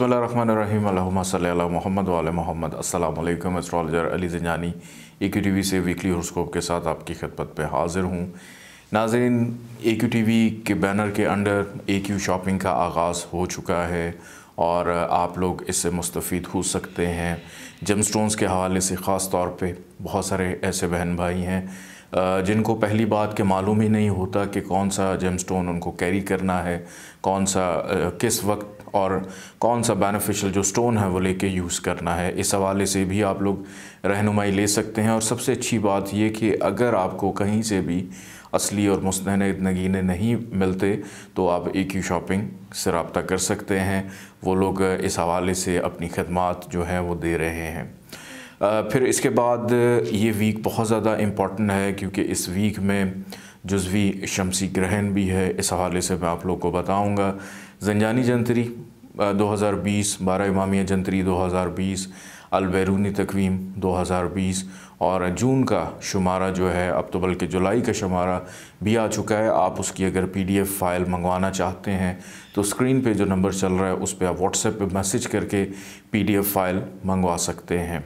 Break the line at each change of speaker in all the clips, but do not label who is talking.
बसमीम्ल मोहम्मद वाल मोहम्मद अस्सलाम astrologer Ali Zanjani A Q T V से वीकली हॉस्कोप के साथ आपकी खदमत पर हाजिर हूँ नाजरन ए क्यू टी वी के बैनर के अंडर ए क्यू शॉपिंग का आगाज़ हो चुका है और आप लोग इससे मुस्तफ़ हो सकते हैं जम स्टोन्स के हवाले से ख़ास तौर पर बहुत सारे ऐसे बहन भाई हैं जिनको पहली बात के मालूम ही नहीं होता कि कौन सा जेम स्टोन उनको कैरी करना है कौन सा किस वक्त और कौन सा बेनिफिशियल जो स्टोन है वो लेके यूज़ करना है इस हवाले से भी आप लोग रहनुमाई ले सकते हैं और सबसे अच्छी बात यह कि अगर आपको कहीं से भी असली और मुस्तैन नगीने नहीं मिलते तो आप एक ही शॉपिंग से रबता कर सकते हैं वो लोग इस हवाले से अपनी खदमात जो हैं वो दे रहे हैं फिर इसके बाद ये वीक बहुत ज़्यादा इम्पॉर्टेंट है क्योंकि इस वीक में जजवी शमसी ग्रहण भी है इस हवाले से मैं आप लोग को बताऊँगा जंजानी जंतरी 2020 बारह इमामिया जंतरी 2020 अलबैरूनी तकवीम 2020 और जून का शुमारा जो है अब तो बल्कि जुलाई का शुमारा भी आ चुका है आप उसकी अगर पीडीएफ फ़ाइल मंगवाना चाहते हैं तो स्क्रीन पे जो नंबर चल रहा है उस पर आप व्हाट्सएप पे मैसेज करके पीडीएफ फ़ाइल मंगवा सकते हैं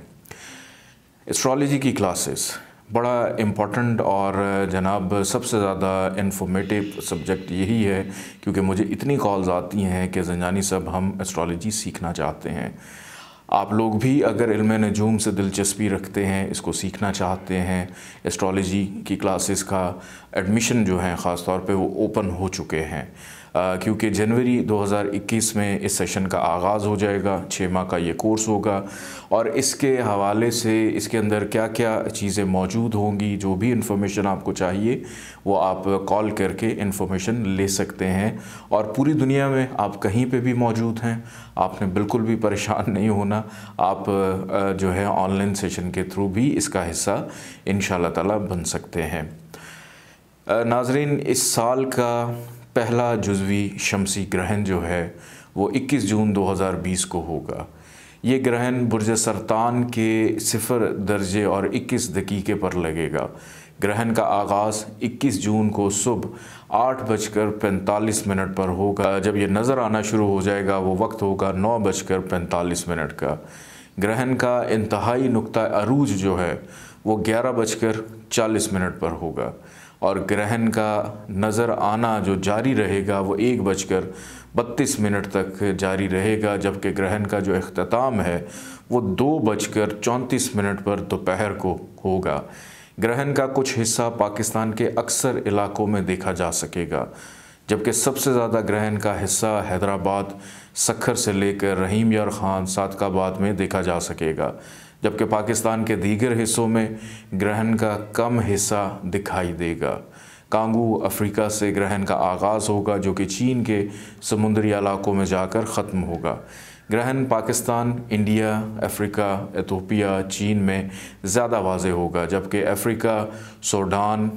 एस्ट्रोलॉजी की क्लासेस बड़ा इम्पॉर्टेंट और जनाब सबसे ज़्यादा इन्फॉर्मेटिव सब्जेक्ट यही है क्योंकि मुझे इतनी कॉल्स आती हैं कि जनजानी सब हम एस्ट्रोलॉजी सीखना चाहते हैं आप लोग भी अगर इल्म नजूम से दिलचस्पी रखते हैं इसको सीखना चाहते हैं एस्ट्रोलॉजी की क्लासेस का एडमिशन जो है ख़ास तौर पे वो ओपन हो चुके हैं क्योंकि जनवरी 2021 में इस सेशन का आगाज़ हो जाएगा छः माह का ये कोर्स होगा और इसके हवाले से इसके अंदर क्या क्या चीज़ें मौजूद होंगी जो भी इन्फॉर्मेशन आपको चाहिए वो आप कॉल करके इन्फॉर्मेशन ले सकते हैं और पूरी दुनिया में आप कहीं पे भी मौजूद हैं आपने बिल्कुल भी परेशान नहीं होना आप जो है ऑनलाइन सेशन के थ्रू भी इसका हिस्सा इन शन बन सकते हैं नाजरीन इस साल का पहला जुजवी शमसी ग्रहण जो है वो 21 जून 2020 को होगा ये ग्रहण बुरज सरतान के सिफर दर्जे और 21 दकीके पर लगेगा ग्रहण का आगाज़ 21 जून को सुबह आठ बजकर पैंतालीस मिनट पर होगा जब ये नज़र आना शुरू हो जाएगा वो वक्त होगा नौ बजकर पैंतालीस मिनट का ग्रहण का इंतहाई नुक्ता अरूज जो है वो ग्यारह बजकर चालीस मिनट पर होगा और ग्रहण का नज़र आना जो जारी रहेगा वो एक बजकर बत्तीस मिनट तक जारी रहेगा जबकि ग्रहण का जो अख्ताम है वो दो बजकर चौंतीस मिनट पर दोपहर को होगा ग्रहण का कुछ हिस्सा पाकिस्तान के अक्सर इलाकों में देखा जा सकेगा जबकि सबसे ज़्यादा ग्रहण का हिस्सा हैदराबाद सखर से लेकर रहीम यार ख़ान सादकाबाद में देखा जा सकेगा जबकि पाकिस्तान के दीगर हिस्सों में ग्रहण का कम हिस्सा दिखाई देगा कांगू अफ्रीका से ग्रहण का आगाज़ होगा जो कि चीन के समुद्री इलाकों में जाकर ख़त्म होगा ग्रहण पाकिस्तान इंडिया अफ्रीका एथोपिया चीन में ज़्यादा वाज होगा जबकि अफ्रीका सोडान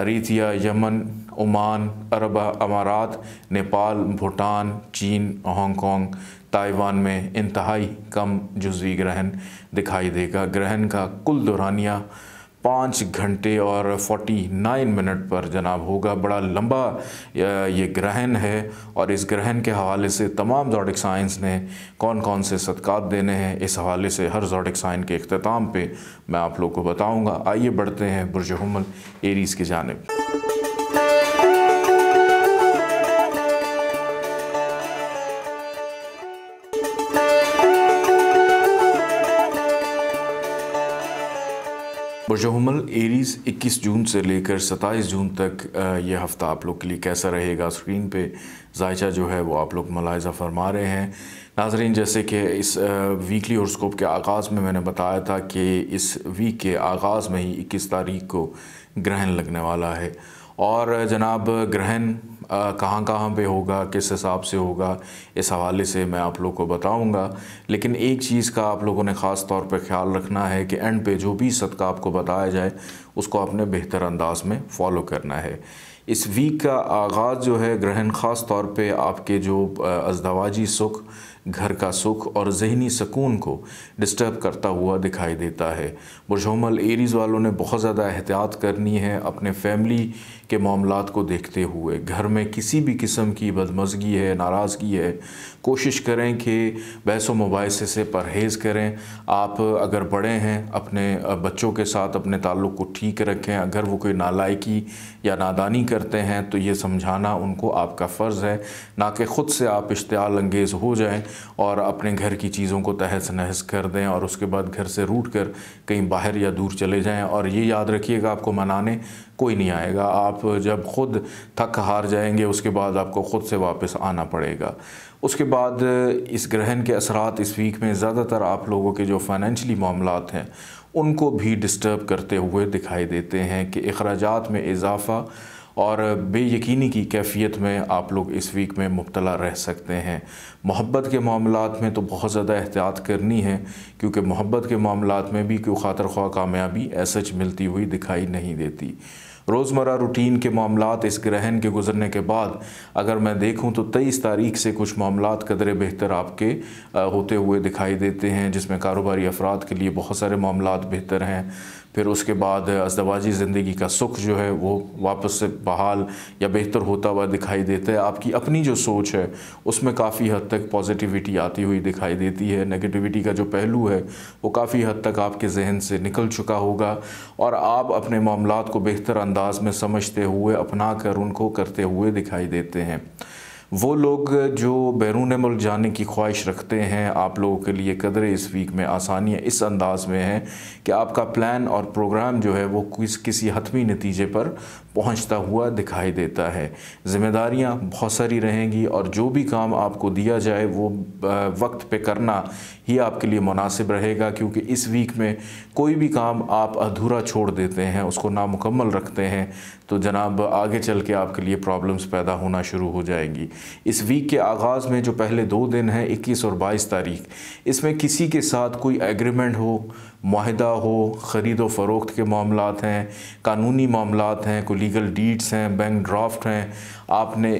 अरीथिया यमन ओमान अरबा अमारात नेपाल भूटान चीन हांगकॉन्ग ताइवान में इंतहाई कम जुजी ग्रहण दिखाई देगा ग्रहण का कुल दौरानिया पाँच घंटे और 49 मिनट पर जनाब होगा बड़ा लंबा ये ग्रहण है और इस ग्रहण के हवाले से तमाम जॉडिक साइंस ने कौन कौन से सदक़ात देने हैं इस हवाले से हर जॉडिक साइन के अख्ताम पे मैं आप लोग को बताऊंगा आइए बढ़ते हैं बुरज हमल एरीज़ की जानब खुशहमल एरीज़ 21 जून से लेकर 27 जून तक यह हफ़्ता आप लोग के लिए कैसा रहेगा स्क्रीन पे जायचा जो है वो आप लोग मुलायजा फरमा रहे हैं नाजरीन जैसे कि इस वीकली स्कोप के आगाज़ में मैंने बताया था कि इस वीक के आगाज़ में ही इक्कीस तारीख को ग्रहण लगने वाला है और जनाब ग्रहण कहाँ कहाँ पे होगा किस हिसाब से होगा इस हवाले से मैं आप लोग को बताऊंगा लेकिन एक चीज़ का आप लोगों ने ख़ास तौर पर ख्याल रखना है कि एंड पे जो भी सदका आपको बताया जाए उसको आपने बेहतर अंदाज में फॉलो करना है इस वीक का आगाज़ जो है ग्रहण ख़ास तौर पे आपके जो अजदवाजी सुख घर का सुख और जहनी सुकून को डिस्टर्ब करता हुआ दिखाई देता है बुझमल एरीज़ वालों ने बहुत ज़्यादा एहतियात करनी है अपने फैमिली के मामला को देखते हुए घर में किसी भी किस्म की बदमजगी है नाराज़गी है कोशिश करें कि बहसो मुबासे से परहेज़ करें आप अगर बड़े हैं अपने बच्चों के साथ अपने ताल्लुक़ को ठीक रखें अगर वो कोई नालायकी या नादानी करते हैं तो ये समझाना उनको आपका फ़र्ज़ है ना कि ख़ुद से आप इश्तियाल अंगेज़ हो जाएँ और अपने घर की चीज़ों को तहस नहस कर दें और उसके बाद घर से रूट कर कहीं बाहर या दूर चले जाएं और ये याद रखिएगा आपको मनाने कोई नहीं आएगा आप जब खुद थक हार जाएंगे उसके बाद आपको ख़ुद से वापस आना पड़ेगा उसके बाद इस ग्रहण के असरात इस वीक में ज़्यादातर आप लोगों के जो फाइनेंशली मामला हैं उनको भी डिस्टर्ब करते हुए दिखाई देते हैं कि अखराज में इजाफ़ा और बेयकीनी की कैफियत में आप लोग इस वीक में मुबतला रह सकते हैं मोहब्बत के मामला में तो बहुत ज़्यादा एहतियात करनी है क्योंकि मोहब्बत के मामला में भी कोई ख़ातर ख्वा कामयाबी ऐसच मिलती हुई दिखाई नहीं देती रोज़मर्रा रूटीन के मामला इस ग्रहण के गुजरने के बाद अगर मैं देखूं तो तेईस तारीख से कुछ मामला कदर बेहतर आपके होते हुए दिखाई देते हैं जिसमें कारोबारी अफराद के लिए बहुत सारे मामला बेहतर हैं फिर उसके बाद अजदवाजी ज़िंदगी का सुख जो है वो वापस से बहाल या बेहतर होता हुआ दिखाई देता है आपकी अपनी जो सोच है उसमें काफ़ी हद तक पॉजिटिविटी आती हुई दिखाई देती है नेगेटिविटी का जो पहलू है वो काफ़ी हद तक आपके जहन से निकल चुका होगा और आप अपने मामला को बेहतर अंदाज में समझते हुए अपना कर उनको करते हुए दिखाई देते हैं वो लोग जो बैरून मुल्क जाने की ख्वाहिश रखते हैं आप लोगों के लिए कदर इस वीक में आसानियाँ इस अंदाज़ में हैं कि आपका प्लान और प्रोग्राम जो है वो किस किसी हतमी नतीजे पर पहुँचता हुआ दिखाई देता है ज़िम्मेदारियाँ बहुत सारी रहेंगी और जो भी काम आपको दिया जाए वो वक्त पे करना ही आपके लिए मुनासिब रहेगा क्योंकि इस वीक में कोई भी काम आप अधूरा छोड़ देते हैं उसको नामुकम्मल रखते हैं तो जनाब आगे चल के आपके लिए प्रॉब्लम्स पैदा होना शुरू हो जाएंगी इस वीक के आगाज़ में जो पहले दो दिन हैं इक्कीस और बाईस तारीख इसमें किसी के साथ कोई एग्रीमेंट हो माहदा हो ख़रीद व फरोख्त के मामला हैं कानूनी मामला हैं कोई लीगल डीड्स हैं बैंक ड्राफ्ट हैं आपने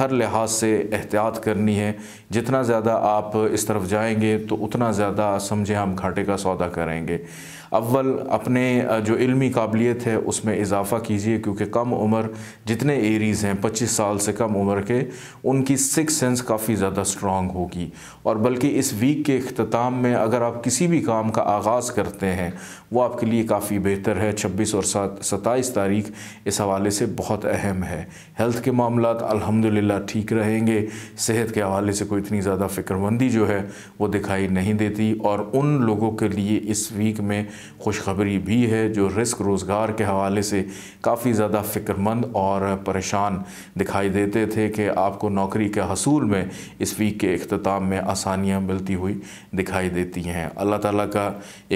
हर लिहाज से एहतियात करनी है जितना ज़्यादा आप इस तरफ जाएंगे तो उतना ज़्यादा समझें हम घाटे का सौदा करेंगे अव्वल अपने जो इल्मी काबिलियत है उसमें इजाफ़ा कीजिए क्योंकि कम उम्र जितने एरीज़ हैं पच्चीस साल से कम उम्र के उनकी सिक्स सेंस काफ़ी ज़्यादा स्ट्रॉन्ग होगी और बल्कि इस वीक के अख्ताम में अगर आप किसी भी काम का आगाज़ करते हैं वो आपके लिए काफ़ी बेहतर है छब्बीस और सात सत्ताईस तारीख इस हवाले से बहुत अहम है हेल्थ के मामला अलहमदिल्ला ठीक रहेंगे सेहत के हवाले से कोई इतनी ज़्यादा फ़िक्रमंदी जो है वो दिखाई नहीं देती और उन लोगों के लिए इस वीक में खुशखबरी भी है जो रिस्क रोज़गार के हवाले से काफ़ी ज़्यादा फ़िक्रमंद और परेशान दिखाई देते थे कि आपको नौकरी के हसूल में इस वीक के अख्ताम में आसानियाँ मिलती हुई दिखाई देती हैं अल्लाह ताली का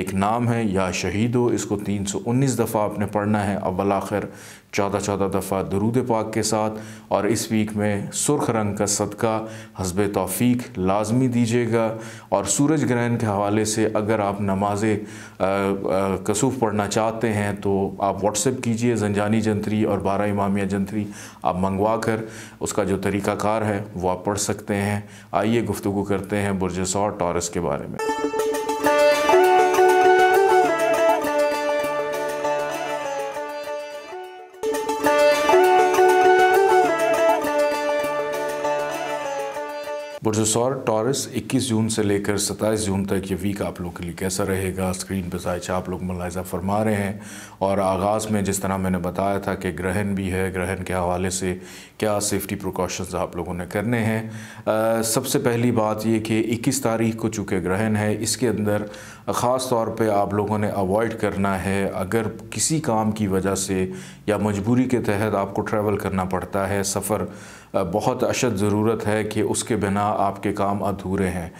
एक नाम है या शहीद हो इसको तीन सौ उन्नीस दफ़ा आपने पढ़ना है अब आखिर चौदह चौदह दफ़ा दरूद पाक के साथ और इस वीक में सुर्ख रंग का सदका हसब तौफीक लाजमी दीजिएगा और सूरज ग्रहण के हवाले से अगर आप नमाज कसूफ पढ़ना चाहते हैं तो आप व्हाट्सएप कीजिए जंजानी जंतरी और बारह इमामिया जंतरी आप मंगवा कर उसका जो तरीक़ाकार है वो आप पढ़ सकते हैं आइए गुफ्तु करते हैं बुरजसौर टॉरस के बारे में बुरजसौर टॉरस 21 जून से लेकर 27 जून तक ये वीक आप लोग के लिए कैसा रहेगा स्क्रीन पर साइज आप लोग मुलायजा फरमा रहे हैं और आगाज़ में जिस तरह मैंने बताया था कि ग्रहण भी है ग्रहण के हवाले से क्या सेफ्टी प्रिकॉशंस आप लोगों ने करने हैं सबसे पहली बात ये कि 21 तारीख को चूँकि ग्रहण है इसके अंदर ख़ास तौर पर आप लोगों ने अवॉइड करना है अगर किसी काम की वजह से या मजबूरी के तहत आपको ट्रैवल करना पड़ता है सफ़र बहुत अशद ज़रूरत है कि उसके बिना आपके काम अधूरे हैं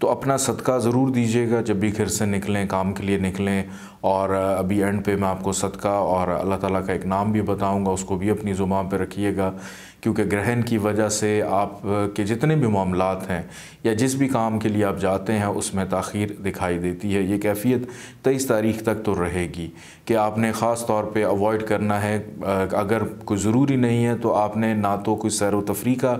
तो अपना सदका ज़रूर दीजिएगा जब भी घर से निकलें काम के लिए निकलें और अभी एंड पे मैं आपको सदका और अल्लाह ताला का एक नाम भी बताऊंगा उसको भी अपनी ज़ुबान पे रखिएगा क्योंकि ग्रहण की वजह से आप के जितने भी मामला हैं या जिस भी काम के लिए आप जाते हैं उसमें तखीर दिखाई देती है ये कैफियत तेईस तारीख तक तो रहेगी कि आपने ख़ास तौर पर अवॉइड करना है अगर कोई ज़रूरी नहीं है तो आपने ना तो कोई सैर व तफरी का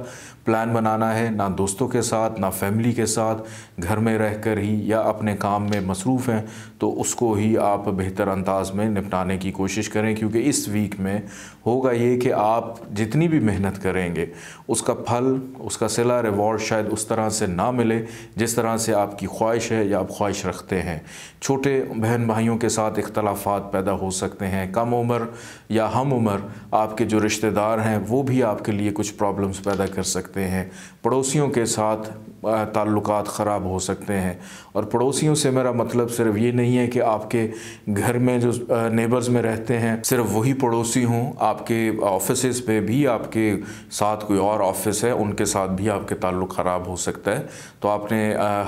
प्लान बनाना है ना दोस्तों के साथ ना फैमिली के साथ घर में रह कर ही या अपने काम में मसरूफ़ हैं तो उसको ही आप बेहतर अंदाज में निपटाने की कोशिश करें क्योंकि इस वीक में होगा ये कि आप जितनी भी मेहनत करेंगे उसका फल उसका सिला रिवॉर्ड शायद उस तरह से ना मिले जिस तरह से आपकी ख्वाहिश है या आप ख्वाहिश रखते हैं छोटे बहन भाइयों के साथ इख्तलाफात पैदा हो सकते हैं कम उम्र या हम उम्र आपके जो रिश्तेदार हैं वो भी आपके लिए कुछ प्रॉब्लम्स पैदा कर सकते हैं पड़ोसियों के साथ ताल्लुक ख़राब हो सकते हैं और पड़ोसियों से मेरा मतलब सिर्फ ये नहीं है कि आपके घर में जो नेबर्स में रहते हैं सिर्फ वही पड़ोसी हों आपके ऑफिस पे भी आपके साथ कोई और ऑफिस है उनके साथ भी आपके ताल्लुक ख़राब हो सकता है तो आपने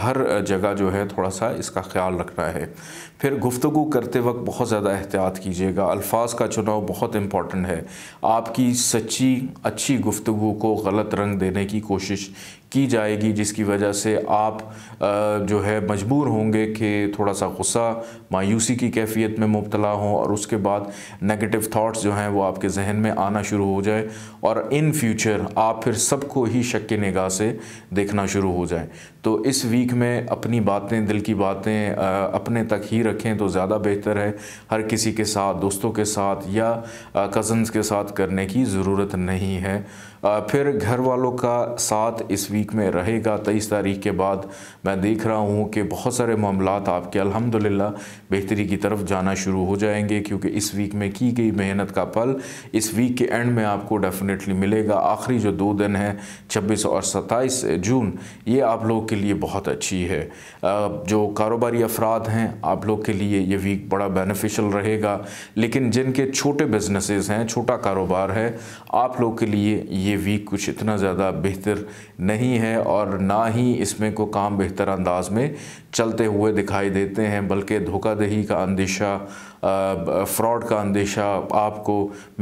हर जगह जो है थोड़ा सा इसका ख्याल रखना है फिर गुफ्तु करते वक्त बहुत ज़्यादा एहतियात कीजिएगा अल्फाज का चुनाव बहुत इम्पॉर्टेंट है आपकी सच्ची अच्छी गुफ्तु को गलत रंग देने की कोशिश की जाएगी जिसकी वजह से आप जो है मजबूर होंगे कि थोड़ा सा गुस्सा मायूसी की कैफियत में मुबतला हों और उसके बाद नेगेटिव थाट्स जो हैं वो आपके जहन में आना शुरू हो जाए और इन फ्यूचर आप फिर सबको ही शक के निगाह से देखना शुरू हो जाए तो इस वीक में अपनी बातें दिल की बातें अपने तक ही रखें तो ज़्यादा बेहतर है हर किसी के साथ दोस्तों के साथ या कज़न्स के साथ करने की ज़रूरत नहीं है फिर घर वालों का साथ इस वीक में रहेगा तेईस तारीख के बाद मैं देख रहा हूँ कि बहुत सारे मामला आपके अल्हम्दुलिल्लाह बेहतरी की तरफ जाना शुरू हो जाएंगे क्योंकि इस वीक में की गई मेहनत का फल इस वीक के एंड में आपको डेफिनेटली मिलेगा आखिरी जो दो दिन हैं छब्बीस और सत्ताईस जून ये आप लोग के लिए बहुत अच्छी है जो कारोबारी अफराद हैं आप लोग के लिए ये वीक बड़ा बेनिफिशल रहेगा लेकिन जिनके छोटे बिजनेसेस हैं छोटा कारोबार है आप लोग के लिए ये ये वीक कुछ इतना ज़्यादा बेहतर नहीं है और ना ही इसमें को काम बेहतर अंदाज में चलते हुए दिखाई देते हैं बल्कि धोखाधही का अंदेशा फ्रॉड का अंदेशा आपको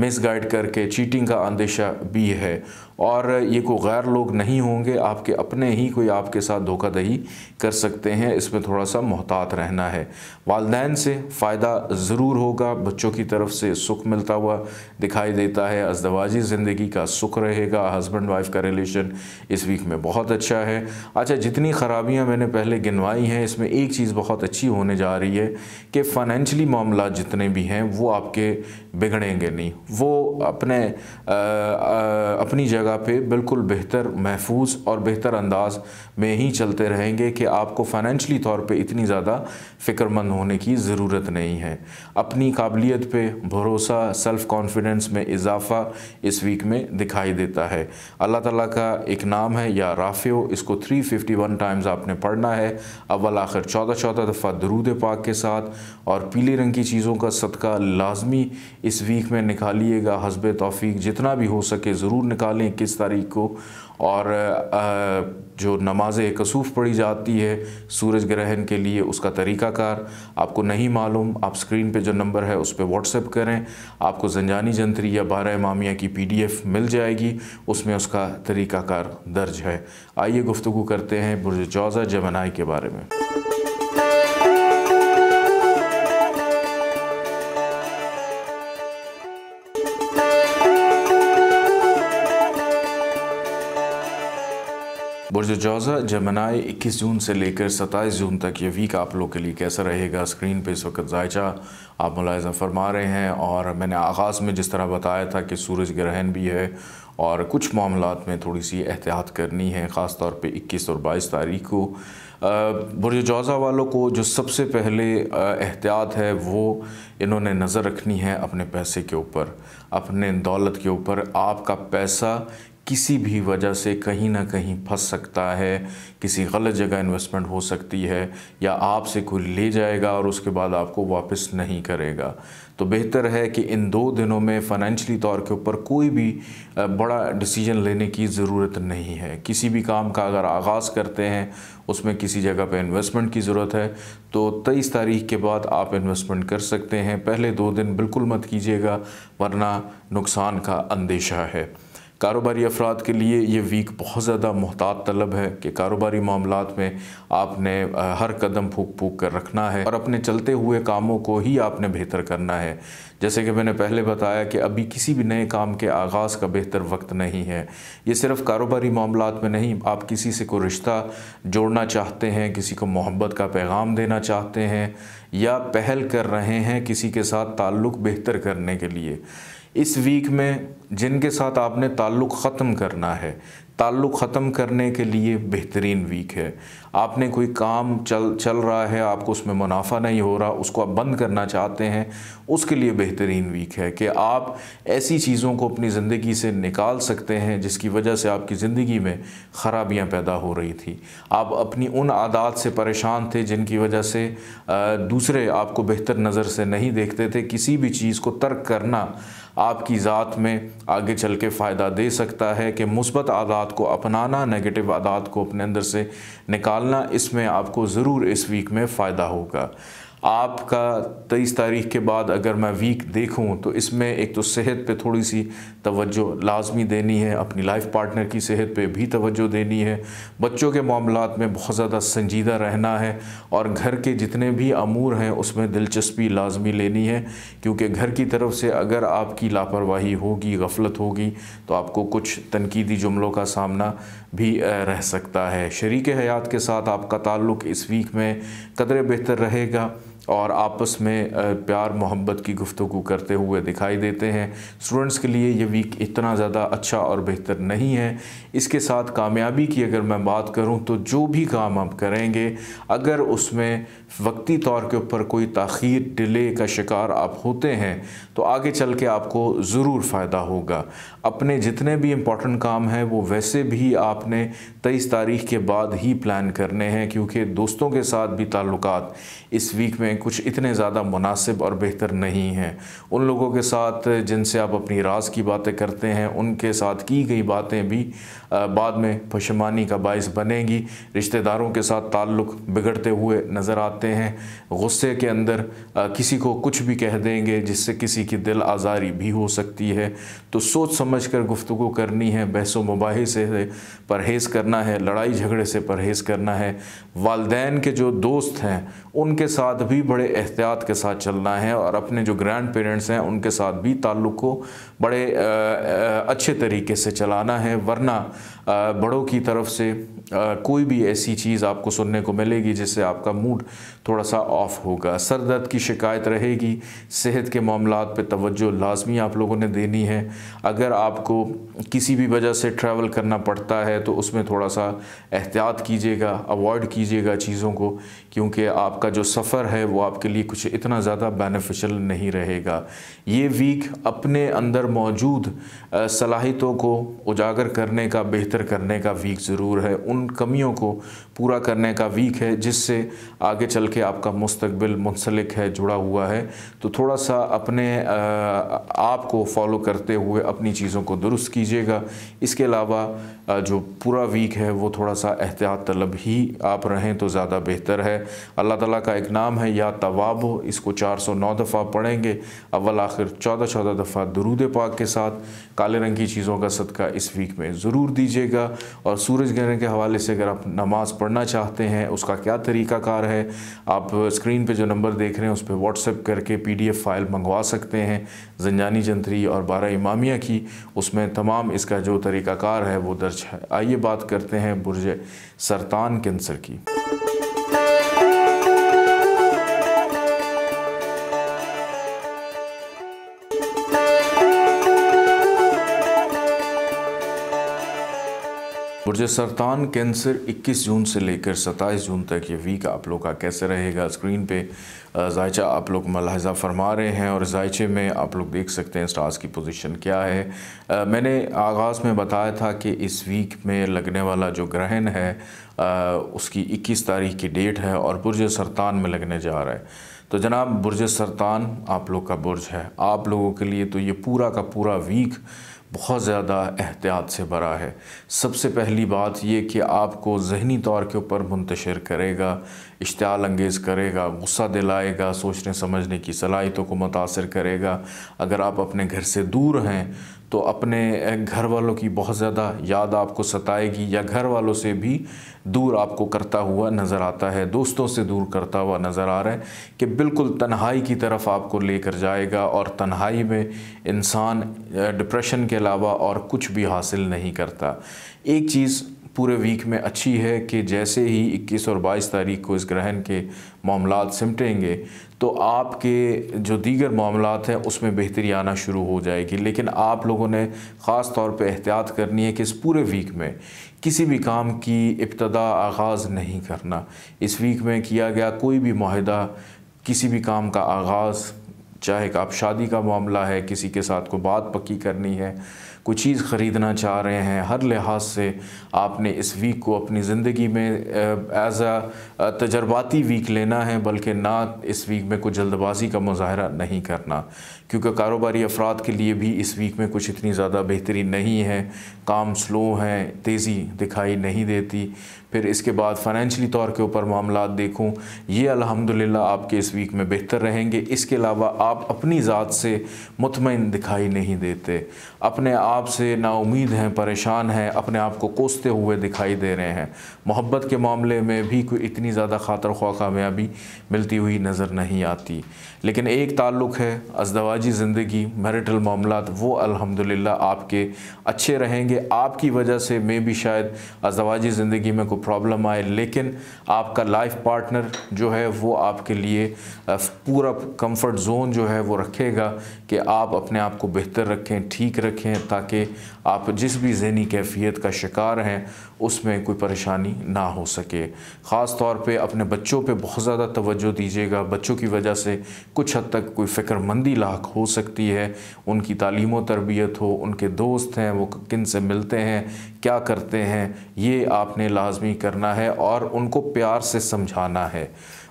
मिसगाइड करके चीटिंग का अंदेशा भी है और ये को गैर लोग नहीं होंगे आपके अपने ही कोई आपके साथ धोखा दही कर सकते हैं इसमें थोड़ा सा मोहतात रहना है वालदेन से फ़ायदा ज़रूर होगा बच्चों की तरफ से सुख मिलता हुआ दिखाई देता है अजदवाजी ज़िंदगी का सुख रहेगा हस्बैंड वाइफ का रिलेशन इस वीक में बहुत अच्छा है अच्छा जितनी ख़राबियाँ मैंने पहले गिनवाई हैं इसमें एक चीज़ बहुत अच्छी होने जा रही है कि फ़ाइनेंशली मामला जितने भी हैं वो आपके बिगड़ेंगे नहीं वो अपने आ, आ, अपनी जगह पे बिल्कुल बेहतर महफूज और बेहतर अंदाज में ही चलते रहेंगे कि आपको फाइनेंशली तौर पे इतनी ज़्यादा फ़िक्रमंद होने की ज़रूरत नहीं है अपनी काबिलियत पे भरोसा सेल्फ़ कॉन्फिडेंस में इजाफ़ा इस वीक में दिखाई देता है अल्लाह तला का एक नाम है या राफ़ियो इसको थ्री टाइम्स आपने पढ़ना है अव्वल आखिर चौदह चौदह दफ़ा दरूद पाक के साथ और पीले रंग की चीज़ों का सदका लाजमी इस वीक में निकालिएगा हसब तोफ़ी जितना भी हो सके ज़रूर निकालें किस तारीख को और जो नमाज कसूफ पढ़ी जाती है सूरज ग्रहण के लिए उसका तरीक़ाकार आपको नहीं मालूम आप स्क्रीन पे जो नंबर है उस पर व्हाट्सएप करें आपको जंजानी जंतरी या बारह मामिया की पीडीएफ मिल जाएगी उसमें उसका तरीक़ाकार दर्ज है आइए गुफ्तु करते हैं बुरज चौज़ा जमनाई के बारे में बुरज जौज़ा जमनाए 21 जून से लेकर 27 जून तक ये वीक आप लोग के लिए कैसा रहेगा स्क्रीन पे इस वक्त जायचा आप मुलायजा फरमा रहे हैं और मैंने आगाज़ में जिस तरह बताया था कि सूरज ग्रहण भी है और कुछ मामला में थोड़ी सी एहतियात करनी है ख़ास तौर पर इक्कीस और बाईस तारीख को बुरज जौज़ा वालों को जो सबसे पहले एहतियात है वो इन्होंने नज़र रखनी है अपने पैसे के ऊपर अपने दौलत के ऊपर आपका पैसा किसी भी वजह से कहीं ना कहीं फंस सकता है किसी गलत जगह इन्वेस्टमेंट हो सकती है या आपसे कोई ले जाएगा और उसके बाद आपको वापस नहीं करेगा तो बेहतर है कि इन दो दिनों में फाइनेंशियली तौर के ऊपर कोई भी बड़ा डिसीजन लेने की ज़रूरत नहीं है किसी भी काम का अगर आगाज़ करते हैं उसमें किसी जगह पर इन्वेस्टमेंट की ज़रूरत है तो तेईस तारीख के बाद आप इन्वेस्टमेंट कर सकते हैं पहले दो दिन बिल्कुल मत कीजिएगा वरना नुकसान का अंदेशा है कारोबारी अफराद के लिए ये वीक बहुत ज़्यादा महतात तलब है कि कारोबारी मामला में आपने हर कदम फूक फूक कर रखना है और अपने चलते हुए कामों को ही आपने बेहतर करना है जैसे कि मैंने पहले बताया कि अभी किसी भी नए काम के आगाज़ का बेहतर वक्त नहीं है ये सिर्फ कारोबारी मामला में नहीं आप किसी से कोई रिश्ता जोड़ना चाहते हैं किसी को मोहब्बत का पैगाम देना चाहते हैं या पहल कर रहे हैं किसी के साथ ताल्लुक़ बेहतर करने के लिए इस वीक में जिनके साथ आपने ताल्लुक़ ख़त्म करना है ताल्लुक़ ख़त्म करने के लिए बेहतरीन वीक है आपने कोई काम चल चल रहा है आपको उसमें मुनाफा नहीं हो रहा उसको आप बंद करना चाहते हैं उसके लिए बेहतरीन वीक है कि आप ऐसी चीज़ों को अपनी ज़िंदगी से निकाल सकते हैं जिसकी वजह से आपकी ज़िंदगी में ख़राबियाँ पैदा हो रही थी आप अपनी उन आदात से परेशान थे जिनकी वजह से दूसरे आपको बेहतर नज़र से नहीं देखते थे किसी भी चीज़ को तर्क करना आपकी ज़ात में आगे चल के फ़ायदा दे सकता है कि मुस्बत आदात को अपनाना नेगेटिव आदात को अपने अंदर से निकालना इसमें आपको ज़रूर इस वीक में फ़ायदा होगा आपका तेईस तारीख के बाद अगर मैं वीक देखूं तो इसमें एक तो सेहत पे थोड़ी सी तवज्जो लाजमी देनी है अपनी लाइफ पार्टनर की सेहत पे भी तवज्जो देनी है बच्चों के मामला में बहुत ज़्यादा संजीदा रहना है और घर के जितने भी अमूर हैं उसमें दिलचस्पी लाजमी लेनी है क्योंकि घर की तरफ से अगर आपकी लापरवाही होगी गफलत होगी तो आपको कुछ तनकीदी जुमलों का सामना भी रह सकता है शरीक हयात के साथ आपका ताल्लुक़ इस वीक में कदर बेहतर रहेगा और आपस में प्यार मोहब्बत की गुफ्तु करते हुए दिखाई देते हैं स्टूडेंट्स के लिए ये वीक इतना ज़्यादा अच्छा और बेहतर नहीं है इसके साथ कामयाबी की अगर मैं बात करूं तो जो भी काम आप करेंगे अगर उसमें वक्ती तौर के ऊपर कोई तखीर डिले का शिकार आप होते हैं तो आगे चल के आपको ज़रूर फ़ायदा होगा अपने जितने भी इम्पॉर्टेंट काम हैं वो वैसे भी आपने तेईस तारीख के बाद ही प्लान करने हैं क्योंकि दोस्तों के साथ भी ताल्लुक इस वीक में कुछ इतने ज़्यादा मुनासिब और बेहतर नहीं हैं उन लोगों के साथ जिनसे आप अपनी राज की बातें करते हैं उनके साथ की गई बातें भी बाद में पशमानी का बायस बनेगी रिश्तेदारों के साथ ताल्लुक़ बिगड़ते हुए नज़र आते हैं गुस्से के अंदर किसी को कुछ भी कह देंगे जिससे किसी की दिल आज़ारी भी हो सकती है तो सोच समझ कर गुफ्तु करनी है बहस मुबाह से परहेज़ करना है लड़ाई झगड़े से परहेज़ करना है वालदेन के जो दोस्त हैं उनके साथ भी बड़े एहतियात के साथ चलना है और अपने जो ग्रैंड पेरेंट्स हैं उनके साथ भी ताल्लुक़ को बड़े अच्छे तरीके से चलाना है वरना बड़ों की तरफ से कोई भी ऐसी चीज़ आपको सुनने को मिलेगी जिससे आपका मूड थोड़ा सा ऑफ होगा सर दर्द की शिकायत रहेगी सेहत के मामला पर तोज्जो लाजमी आप लोगों ने देनी है अगर आपको किसी भी वजह से ट्रैवल करना पड़ता है तो उसमें थोड़ा सा एहतियात कीजिएगा अवॉइड कीजिएगा चीज़ों को क्योंकि आपका जो सफ़र है वो आपके लिए कुछ इतना ज़्यादा बेनिफिशियल नहीं रहेगा ये वीक अपने अंदर मौजूद सलाहितों को उजागर करने का बेहतर करने का वीक ज़रूर है उन कमियों को पूरा करने का वीक है जिससे आगे चल बल्कि आपका मुस्तबिल मुनसलिक है जुड़ा हुआ है तो थोड़ा सा अपने आप को फॉलो करते हुए अपनी चीज़ों को दुरुस्त कीजिएगा इसके अलावा जो पूरा वीक है वो थोड़ा सा एहतियात तलब ही आप रहें तो ज़्यादा बेहतर है अल्लाह ताला का एक नाम है या तवाब इसको 409 दफ़ा पढ़ेंगे अव्वल आखिर चौदह चौदह दफ़ा दरूद पाक के साथ काले रंग की चीज़ों का सदका इस वीक में ज़रूर दीजिएगा और सूरज ग्रहण के हवाले से अगर आप नमाज़ पढ़ना चाहते हैं उसका क्या तरीक़ाकार है आप स्क्रीन पर जो नंबर देख रहे हैं उस पर व्हाट्सएप करके पी डी एफ फाइल मंगवा सकते हैं जनजानी जंतरी और बारह इमामिया की उसमें तमाम इसका जो तरीक़ाकार है वो दर्ज रिसर्च है आइए बात करते हैं बुरज सरतान कैंसर की मुझे सरतान कैंसर 21 जून से लेकर 27 जून तक ये वीक आप लोग का कैसे रहेगा स्क्रीन पे जायचा आप लोग मुलाजा फरमा रहे हैं और जायचे में आप लोग देख सकते हैं स्टार्स की पोजीशन क्या है आ, मैंने आगाज़ में बताया था कि इस वीक में लगने वाला जो ग्रहण है आ, उसकी 21 तारीख की डेट है और बुरज सरतान में लगने जा रहा है तो जनाब बुरज सरतान आप लोग का बुरज है आप लोगों के लिए तो ये पूरा का पूरा वीक बहुत ज़्यादा एहतियात से भरा है सबसे पहली बात ये कि आपको जहनी तौर के ऊपर मुंतशर करेगा इश्ताल अंगेज़ करेगा गुस्सा दिलाएगा सोचने समझने की सलाहितों को मुतासर करेगा अगर आप अपने घर से दूर हैं तो अपने घर वालों की बहुत ज़्यादा याद आपको सताएगी या घर वालों से भी दूर आपको करता हुआ नज़र आता है दोस्तों से दूर करता हुआ नज़र आ रहा है कि बिल्कुल तन्हाई की तरफ आपको लेकर जाएगा और तन्हाई में इंसान डिप्रेशन के अलावा और कुछ भी हासिल नहीं करता एक चीज़ पूरे वीक में अच्छी है कि जैसे ही 21 और 22 तारीख को इस ग्रहण के मामला सिमटेंगे तो आपके जो दीगर मामला हैं उसमें बेहतरी आना शुरू हो जाएगी लेकिन आप लोगों ने ख़ास तौर पर एहतियात करनी है कि इस पूरे वीक में किसी भी काम की इब्तदा आगाज़ नहीं करना इस वीक में किया गया कोई भी माहदा किसी भी काम का आगाज़ चाहे आप शादी का मामला है किसी के साथ को बात पक्की करनी है कोई चीज़ ख़रीदना चाह रहे हैं हर लिहाज से आपने इस वीक को अपनी ज़िंदगी में एज अ तजर्बाती वीक लेना है बल्कि ना इस वीक में कोई जल्दबाजी का मुजाहरा नहीं करना क्योंकि कारोबारी अफराद के लिए भी इस वीक में कुछ इतनी ज़्यादा बेहतरी नहीं है काम स्लो हैं तेज़ी दिखाई नहीं देती फिर इसके बाद फाइनेंशली तौर के ऊपर मामला देखूं ये अल्हम्दुलिल्लाह आपके इस वीक में बेहतर रहेंगे इसके अलावा आप अपनी ज़ात से मुतमिन दिखाई नहीं देते अपने आप से नाउमीद हैं परेशान हैं अपने आप को कोसते हुए दिखाई दे रहे हैं मोहब्बत के मामले में भी कोई इतनी ज़्यादा खातर ख्वा कामयाबी मिलती हुई नज़र नहीं आती लेकिन एक ताल्लुक़ है अजदवाज ज़वाजी ज़िंदगी मैरिटल मामला वो अल्हम्दुलिल्लाह आपके अच्छे रहेंगे आपकी वजह से मे भी शायद अजवाजी ज़िंदगी में कोई प्रॉब्लम आए लेकिन आपका लाइफ पार्टनर जो है वो आपके लिए पूरा कंफर्ट जोन जो है वो रखेगा कि आप अपने आप को बेहतर रखें ठीक रखें ताकि आप जिस भी जहनी कैफियत का शिकार हैं उसमें कोई परेशानी ना हो सके ख़ास तौर पे अपने बच्चों पे बहुत ज़्यादा तवज्जो दीजिएगा बच्चों की वजह से कुछ हद तक कोई फ़िक्रमंदी लाख हो सकती है उनकी तालीम तरबियत हो उनके दोस्त हैं वो किन से मिलते हैं क्या करते हैं ये आपने लाजमी करना है और उनको प्यार से समझाना है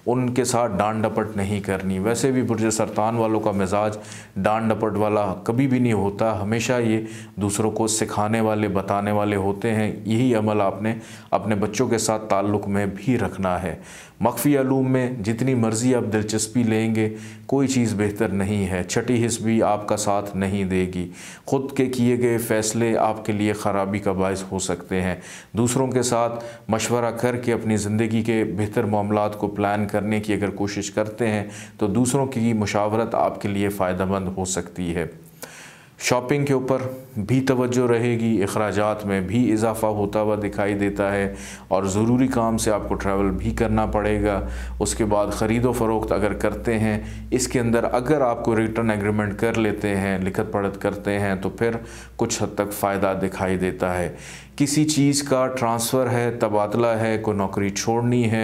उनके साथ डांड डपट नहीं करनी वैसे भी बुरज सरतान वालों का मिजाज डांड डपट वाला कभी भी नहीं होता हमेशा ये दूसरों को सिखाने वाले बताने वाले होते हैं यही अमल आपने अपने बच्चों के साथ ताल्लुक़ में भी रखना है मख्फ़ी आलूम में जितनी मर्ज़ी आप दिलचस्पी लेंगे कोई चीज़ बेहतर नहीं है छठी हिस्स भी आपका साथ नहीं देगी ख़ुद के किए गए फ़ैसले आपके लिए ख़राबी का बायस हो सकते हैं दूसरों के साथ मशवरा करके अपनी ज़िंदगी के बेहतर मामला को प्लान करने की अगर कोशिश करते हैं तो दूसरों की मशावरत आपके लिए फ़ायदा फ़ायदेमंद हो सकती है शॉपिंग के ऊपर भी तवज्जो रहेगी अखराज में भी इजाफा होता हुआ दिखाई देता है और ज़रूरी काम से आपको ट्रैवल भी करना पड़ेगा उसके बाद ख़रीदो फरोख्त अगर करते हैं इसके अंदर अगर आपको रिटर्न एग्रीमेंट कर लेते हैं लिखत पढ़त करते हैं तो फिर कुछ हद तक फ़ायदा दिखाई देता है किसी चीज़ का ट्रांसफ़र है तबादला है कोई नौकरी छोड़नी है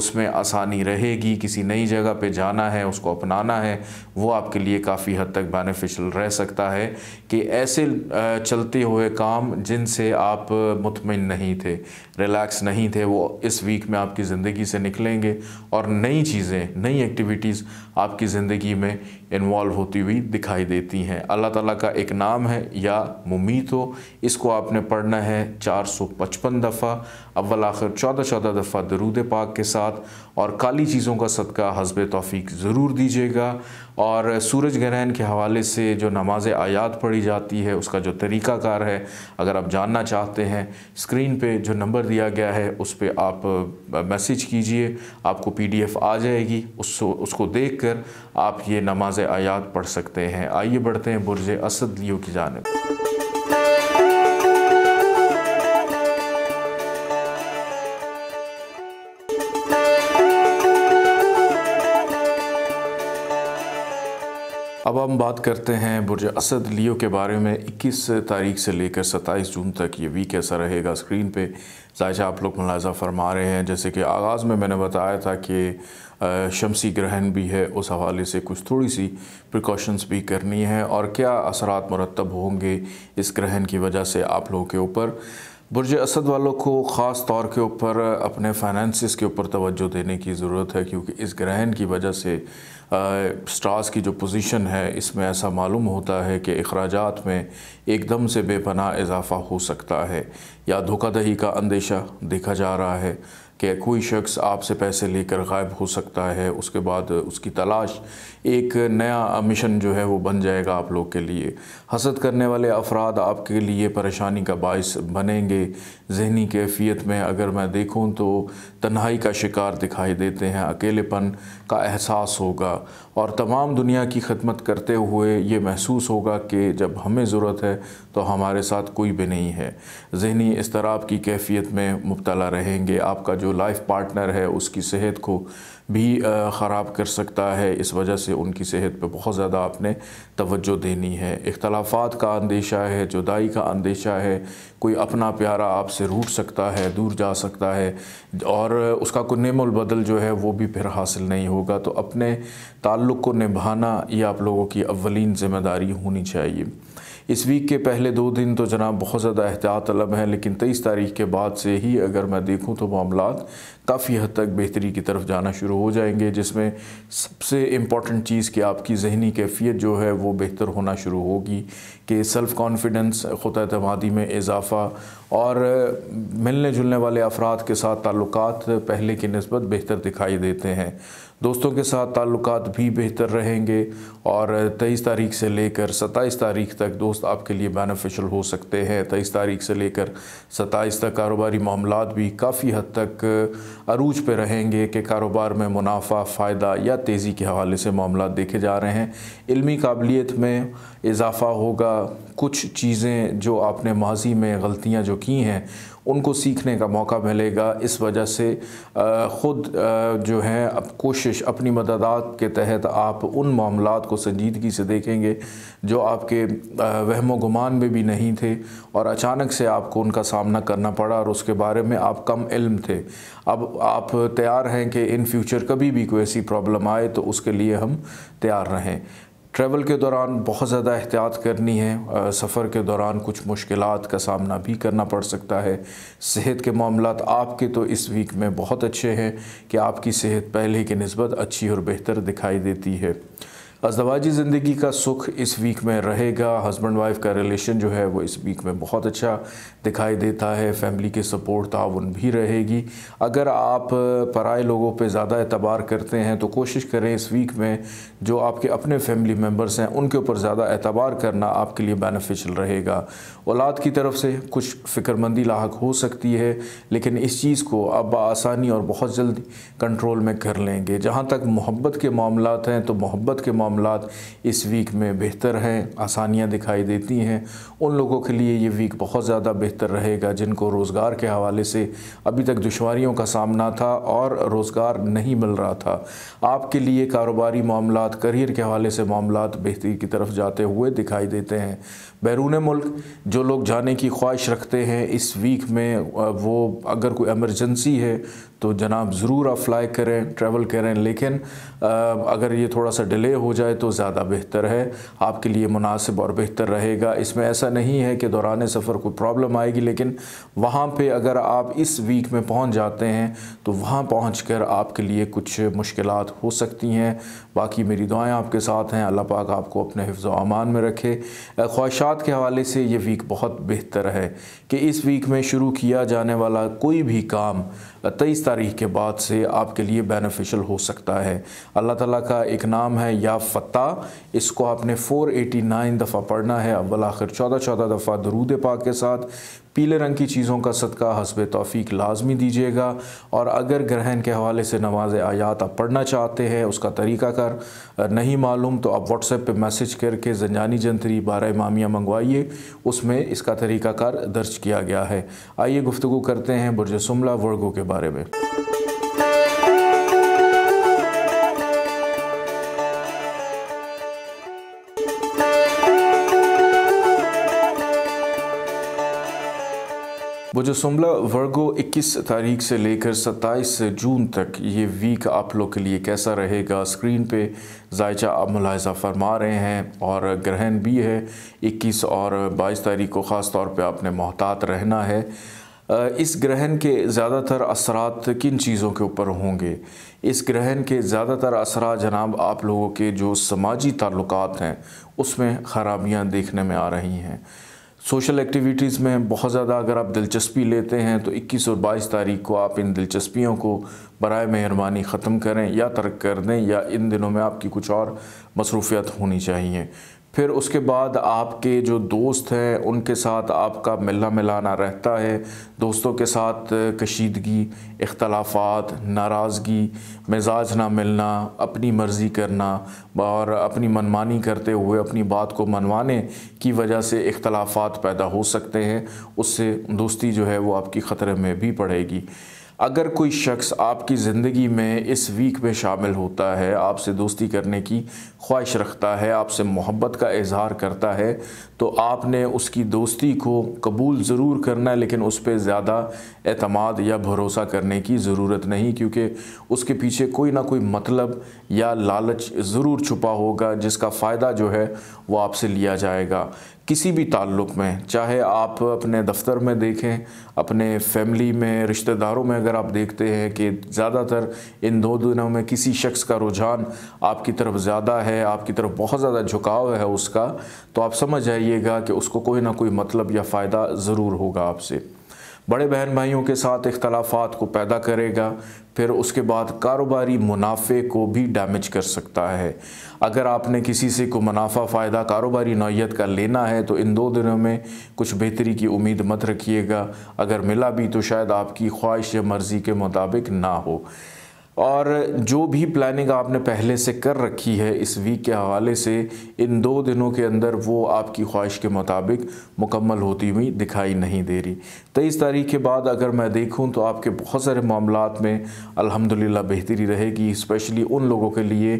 उसमें आसानी रहेगी किसी नई जगह पे जाना है उसको अपनाना है वो आपके लिए काफ़ी हद तक बेनिफिशियल रह सकता है कि ऐसे चलते हुए काम जिनसे आप मुतमिन नहीं थे रिलैक्स नहीं थे वो इस वीक में आपकी ज़िंदगी से निकलेंगे और नई चीज़ें नई एक्टिविटीज़ आपकी ज़िंदगी में इन्वॉल्व होती हुई दिखाई देती हैं अल्लाह ताला का एक नाम है या हो इसको आपने पढ़ना है 455 दफ़ा अव्वल आखिर चौदह चौदह दफ़ा दरूद पाक के साथ और काली चीज़ों का सदका हसब तोफ़ी ज़रूर दीजिएगा और सूरज ग्रहण के हवाले से जो नमाज आयात पढ़ी जाती है उसका जो तरीक़ाकार है अगर आप जानना चाहते हैं स्क्रीन पे जो नंबर दिया गया है उस पर आप मैसेज कीजिए आपको पीडीएफ आ जाएगी उस उसको देखकर आप ये नमाज आयात पढ़ सकते हैं आइए बढ़ते हैं बुरज असद लियो की जानब अब हम बात करते हैं बुरज असद लियो के बारे में 21 तारीख से लेकर 27 जून तक ये वीक ऐसा रहेगा स्क्रीन पे जायजा आप लोग मुलाजा फरमा रहे हैं जैसे कि आगाज़ में मैंने बताया था कि शमसी ग्रहण भी है उस हवाले से कुछ थोड़ी सी प्रिकॉशंस भी करनी है और क्या असरात मुरतब होंगे इस ग्रहण की वजह से आप लोगों के ऊपर बुरज असद वालों को ख़ास तौर के ऊपर अपने फाइनेंसिस के ऊपर तवज्जो देने की ज़रूरत है क्योंकि इस ग्रहण की वजह से स्टार्स की जो पोजीशन है इसमें ऐसा मालूम होता है कि अखराज में एकदम से बेपना इजाफा हो सकता है या धोखाधही का अंदेशा देखा जा रहा है कि कोई शख्स आपसे पैसे लेकर गायब हो सकता है उसके बाद उसकी तलाश एक नया मिशन जो है वो बन जाएगा आप लोग के लिए हसद करने वाले अफराद आपके लिए परेशानी का बायस बनेंगे जहनी कैफियत में अगर मैं देखूँ तो तन्हाई का शिकार दिखाई देते हैं अकेलेपन का एहसास होगा और तमाम दुनिया की खदमत करते हुए ये महसूस होगा कि जब हमें ज़रूरत है तो हमारे साथ कोई भी नहीं है जहनी इसतराब की कैफियत में मुबतला रहेंगे आपका जो लाइफ पार्टनर है उसकी सेहत को भी ख़राब कर सकता है इस वजह से उनकी सेहत पर बहुत ज़्यादा आपने तवज्जो देनी है इख्तलाफात का अंदेशा है जुदाई का अंदेशा है कोई अपना प्यारा आपसे रूट सकता है दूर जा सकता है और उसका कोई निमल बदल जो है वो भी फिर हासिल नहीं होगा तो अपने ताल्लुक़ को निभाना ये आप लोगों की अवलिन ज़िम्मेदारी होनी चाहिए इस वीक के पहले दो दिन तो जनाब बहुत ज़्यादा एहतियात तलब हैं लेकिन तेईस तारीख के बाद से ही अगर मैं देखूँ तो मामला काफ़ी हद तक बेहतरी की तरफ जाना शुरू हो जाएंगे जिसमें सबसे इम्पॉर्टेंट चीज़ कि आपकी जहनी कैफियत जो है वो बेहतर होना शुरू होगी कि सेल्फ़ कॉन्फिडेंस ख़ुद अतमादी में इजाफ़ा और मिलने जुलने वाले अफराद के साथ ताल्लुक पहले की नस्बत बेहतर दिखाई देते हैं दोस्तों के साथ ताल्लुक भी बेहतर रहेंगे और तेईस तारीख से लेकर 27 तारीख तक दोस्त आपके लिए बेनिफिशियल हो सकते हैं तेईस तारीख से लेकर 27 तक कारोबारी मामला भी काफ़ी हद तक अरूज पे रहेंगे कि कारोबार में मुनाफा फ़ायदा या तेज़ी के हवाले से मामला देखे जा रहे हैं इलमी काबिलियत में इजाफ़ा होगा कुछ चीज़ें जो आपने माजी में गलतियाँ जो की हैं उनको सीखने का मौका मिलेगा इस वजह से ख़ुद जो है अब कोशिश अपनी मददात के तहत आप उन मामला को संजीदगी से देखेंगे जो आपके वहमो गुमान में भी नहीं थे और अचानक से आपको उनका सामना करना पड़ा और उसके बारे में आप कम इल्म थे अब आप तैयार हैं कि इन फ्यूचर कभी भी कोई ऐसी प्रॉब्लम आए तो उसके लिए हम तैयार रहें ट्रैवल के दौरान बहुत ज़्यादा एहतियात करनी है सफ़र के दौरान कुछ मुश्किल का सामना भी करना पड़ सकता है सेहत के मामला आपके तो इस वीक में बहुत अच्छे हैं कि आपकी सेहत पहले की नस्बत अच्छी और बेहतर दिखाई देती है अजदवाजी ज़िंदगी का सुख इस वीक में रहेगा हस्बैंड वाइफ का रिलेशन जो है वो इस वीक में बहुत अच्छा दिखाई देता है फैमिली के सपोर्ट ताउन भी रहेगी अगर आप पराए लोगों पे ज़्यादा एतबार करते हैं तो कोशिश करें इस वीक में जो आपके अपने फैमिली मेम्बर्स हैं उनके ऊपर ज़्यादा एतबार करना आपके लिए बेनिफिशियल रहेगा औलाद की तरफ से कुछ फ़िक्रमंदी लाक हो सकती है लेकिन इस चीज़ को अब आसानी और बहुत जल्दी कंट्रोल में कर लेंगे जहाँ तक मोहब्बत के मामला हैं तो मोहब्बत के मामले मामला इस वीक में बेहतर हैं आसानियाँ दिखाई देती हैं उन लोगों के लिए ये वीक बहुत ज़्यादा बेहतर रहेगा जिनको रोज़गार के हवाले से अभी तक दुशारियों का सामना था और रोज़गार नहीं मिल रहा था आपके लिए कारोबारी मामला करियर के हवाले से मामला बेहतरी की तरफ जाते हुए दिखाई देते हैं बैरून मुल्क जो लोग जाने की ख्वाहिश रखते हैं इस वीक में वो अगर कोई एमरजेंसी है तो जनाब ज़रूर आप फ्लाई करें ट्रैवल करें लेकिन अगर ये थोड़ा सा डिले हो जाए तो ज़्यादा बेहतर है आपके लिए मुनासिब और बेहतर रहेगा इसमें ऐसा नहीं है कि दौरान सफ़र कोई प्रॉब्लम आएगी लेकिन वहाँ पे अगर आप इस वीक में पहुँच जाते हैं तो वहाँ पहुँच कर आपके लिए कुछ मुश्किल हो सकती हैं बाकी मेरी दुआएँ आपके साथ हैं अल्लाह पाक आपको अपने हिफ्ज़ अमान में रखे ख्वाहिशा ख़दशात के हवाले से ये वीक बहुत बेहतर है कि इस वीक में शुरू किया जाने वाला कोई भी काम तेईस तारीख के बाद से आपके लिए बेनिफिशियल हो सकता है अल्लाह ताला का एक नाम है या फ़ता इसको आपने 489 दफ़ा पढ़ना है अव्वल आखिर चौदह चौदह दफ़ा दरूद पाक के साथ पीले रंग की चीज़ों का सदका हसब तोफ़ी लाजमी दीजिएगा और अगर ग्रहण के हवाले से नमाज आयात आप पढ़ना चाहते हैं उसका तरीका कर नहीं मालूम तो आप व्हाट्सएप पर मैसेज करके जनजानी जंतरी बारह मामिया मंगवाइए उसमें इसका तरीका कर दर्ज किया गया है आइए गुफ्तु करते हैं बुरज सुमला वर्गों के बारे में वो जो सुमला वर्गो 21 तारीख से लेकर 27 जून तक ये वीक आप लोग के लिए कैसा रहेगा स्क्रीन पे जायचा आप मुलाजा फरमा रहे हैं और ग्रहण भी है 21 और 22 तारीख को ख़ास तौर पे आपने मोहतात रहना है इस ग्रहण के ज़्यादातर असरात किन चीज़ों के ऊपर होंगे इस ग्रहण के ज़्यादातर असरा जनाब आप लोगों के जो समाजी ताल्लुक हैं उसमें ख़राबियाँ देखने में आ रही हैं सोशल एक्टिविटीज़ में बहुत ज़्यादा अगर आप दिलचस्पी लेते हैं तो 21 और 22 तारीख को आप इन दिलचस्पियों को बरए मेहरबानी ख़त्म करें या तर्क कर दें या इन दिनों में आपकी कुछ और मसरूफियात होनी चाहिए फिर उसके बाद आपके जो दोस्त हैं उनके साथ आपका मिलना मिलाना रहता है दोस्तों के साथ कशीदगी इख्तलाफात नाराज़गी मिजाज ना मिलना अपनी मर्ज़ी करना और अपनी मनमानी करते हुए अपनी बात को मनवाने की वजह से इख्तलाफात पैदा हो सकते हैं उससे दोस्ती जो है वो आपकी ख़तरे में भी पड़ेगी अगर कोई शख्स आपकी ज़िंदगी में इस वीक में शामिल होता है आपसे दोस्ती करने की ख्वाहिश रखता है आपसे मोहब्बत का इजहार करता है तो आपने उसकी दोस्ती को कबूल ज़रूर करना है लेकिन उस पर ज़्यादा अतमाद या भरोसा करने की ज़रूरत नहीं क्योंकि उसके पीछे कोई ना कोई मतलब या लालच ज़रूर छुपा होगा जिसका फ़ायदा जो है वो आपसे लिया जाएगा किसी भी ताल्लुक में चाहे आप अपने दफ्तर में देखें अपने फैमिली में रिश्तेदारों में अगर आप देखते हैं कि ज़्यादातर इन दो दिनों में किसी शख्स का रुझान आपकी तरफ ज़्यादा है आपकी तरफ बहुत ज़्यादा झुकाव है उसका तो आप समझ जाइएगा कि उसको कोई ना कोई मतलब या फ़ायदा ज़रूर होगा आपसे बड़े बहन भाइयों के साथ इख्तलाफात को पैदा करेगा फिर उसके बाद कारोबारी मुनाफे को भी डैमेज कर सकता है अगर आपने किसी से को मुनाफा फ़ायदा कारोबारी नौीयत का लेना है तो इन दो दिनों में कुछ बेहतरी की उम्मीद मत रखिएगा अगर मिला भी तो शायद आपकी ख्वाहिश या मर्ज़ी के मुताबिक ना हो और जो भी प्लानिंग आपने पहले से कर रखी है इस वीक के हवाले से इन दो दिनों के अंदर वो आपकी ख्वाहिश के मुताबिक मुकम्मल होती हुई दिखाई नहीं दे रही तेईस तारीख के बाद अगर मैं देखूं तो आपके बहुत सारे मामला में अल्हम्दुलिल्लाह बेहतरी रहेगी स्पेशली उन लोगों के लिए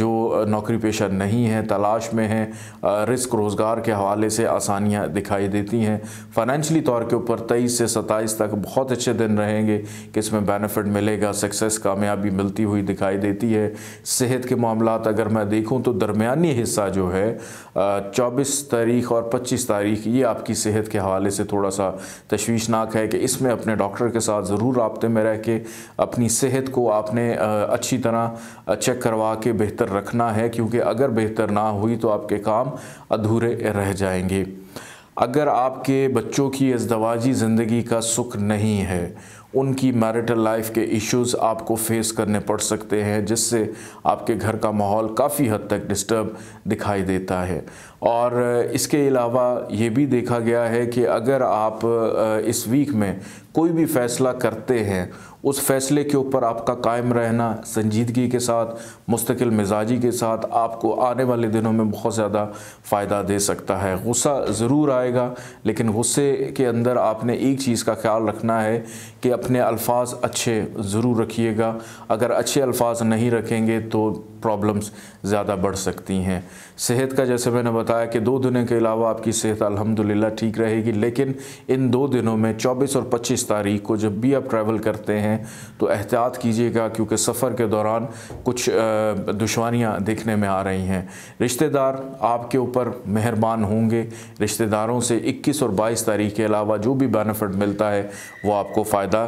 जो नौकरी पेशा नहीं है तलाश में है रिस्क रोज़गार के हवाले से आसानियाँ दिखाई देती हैं फ़ाइनेंशली तौर के ऊपर तेईस से सत्ताईस तक बहुत अच्छे दिन रहेंगे कि इसमें बेनिफिट मिलेगा सक्सेस का कामयाबी मिलती हुई दिखाई देती है सेहत के मामला अगर मैं देखूँ तो दरमिया हिस्सा जो है चौबीस तारीख और पच्चीस तारीख ये आपकी सेहत के हवाले से थोड़ा सा तशवीशनाक है कि इसमें अपने डॉक्टर के साथ ज़रूर रबते में रह के अपनी सेहत को आपने अच्छी तरह चेक करवा के बेहतर रखना है क्योंकि अगर बेहतर ना हुई तो आपके काम अधूरे रह जाएंगे अगर आपके बच्चों की इस दवाजी ज़िंदगी का सुख नहीं है उनकी मैरिटल लाइफ के इश्यूज आपको फेस करने पड़ सकते हैं जिससे आपके घर का माहौल काफ़ी हद तक डिस्टर्ब दिखाई देता है और इसके अलावा ये भी देखा गया है कि अगर आप इस वीक में कोई भी फैसला करते हैं उस फैसले के ऊपर आपका कायम रहना संजीदगी के साथ मुस्तकिल मिजाजी के साथ आपको आने वाले दिनों में बहुत ज़्यादा फ़ायदा दे सकता है गुस्सा ज़रूर आएगा लेकिन गुस्से के अंदर आपने एक चीज़ का ख्याल रखना है कि अपने अल्फाज अच्छे ज़रूर रखिएगा अगर अच्छे अल्फाज नहीं रखेंगे तो प्रॉब्लम्स ज़्यादा बढ़ सकती हैं सेहत का जैसे मैंने बताया कि दो दिनों के अलावा आपकी सेहत अल्हम्दुलिल्लाह ठीक रहेगी लेकिन इन दो दिनों में 24 और 25 तारीख को जब भी आप ट्रैवल करते हैं तो एहतियात कीजिएगा क्योंकि सफ़र के दौरान कुछ दुश्वारियाँ देखने में आ रही हैं रिश्तेदार आपके ऊपर मेहरबान होंगे रिश्तेदारों से इक्कीस और बाईस तारीख के अलावा जो भी बेनिफिट मिलता है वो आपको फ़ायदा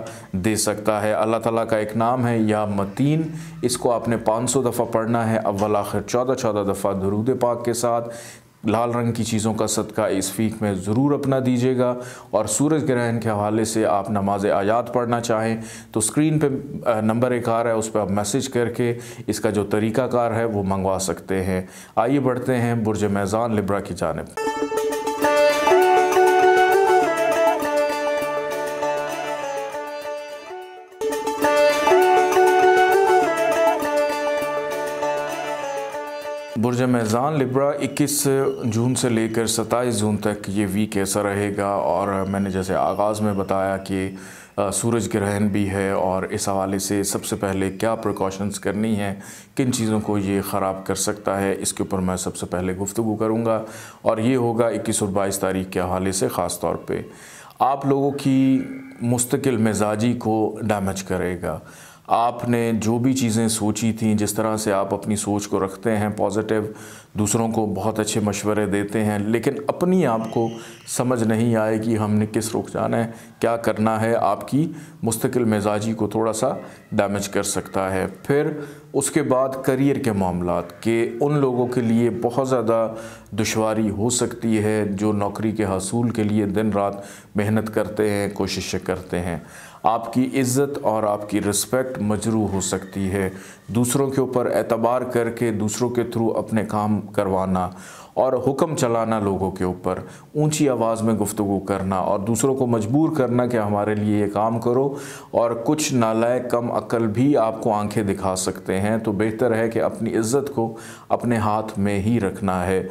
दे सकता है अल्लाह ताली का एक नाम है या मतीन इसको आपने पाँच सौ दफ़ा पढ़ पढ़ना है अव्वल आखिर चौदह चौदह दफ़ा दरूद पाक के साथ लाल रंग की चीज़ों का सदका इस वीक में ज़रूर अपना दीजिएगा और सूरज ग्रहण के हवाले से आप नमाज आयात पढ़ना चाहें तो स्क्रीन पे नंबर एक आ रहा है उस पर आप मैसेज करके इसका जो तरीक़ाकार है वो मंगवा सकते हैं आइए बढ़ते हैं बुरज मैज़ान लिब्रा की जानब मुर्ज मैज़ान लिब्रा 21 जून से लेकर 27 जून तक ये वीक कैसा रहेगा और मैंने जैसे आगाज़ में बताया कि सूरज ग्रहण भी है और इस हवाले से सबसे पहले क्या प्रिकॉशंस करनी हैं किन चीज़ों को ये ख़राब कर सकता है इसके ऊपर मैं सबसे पहले गुफ्तु करूँगा और ये होगा इक्कीस और बाईस तारीख के हवाले से ख़ास तौर पर आप लोगों की मुस्तकिल मिजाजी को डैमेज करेगा आपने जो भी चीज़ें सोची थी जिस तरह से आप अपनी सोच को रखते हैं पॉजिटिव दूसरों को बहुत अच्छे मशवरे देते हैं लेकिन अपनी आप को समझ नहीं आए कि हमने किस रुख जाना है क्या करना है आपकी मुस्तकिल मिजाजी को थोड़ा सा डैमेज कर सकता है फिर उसके बाद करियर के मामला के उन लोगों के लिए बहुत ज़्यादा दुशारी हो सकती है जो नौकरी के हसूल के लिए दिन रात मेहनत करते हैं कोशिशें करते हैं आपकी इज़्ज़त और आपकी रिस्पेक्ट मजरू हो सकती है दूसरों के ऊपर एतबार करके दूसरों के थ्रू अपने काम करवाना और हुक्म चलाना लोगों के ऊपर ऊंची आवाज़ में गुफ्तु करना और दूसरों को मजबूर करना कि हमारे लिए ये काम करो और कुछ नालायक कम अक़ल भी आपको आंखें दिखा सकते हैं तो बेहतर है कि अपनी इज़्ज़त को अपने हाथ में ही रखना है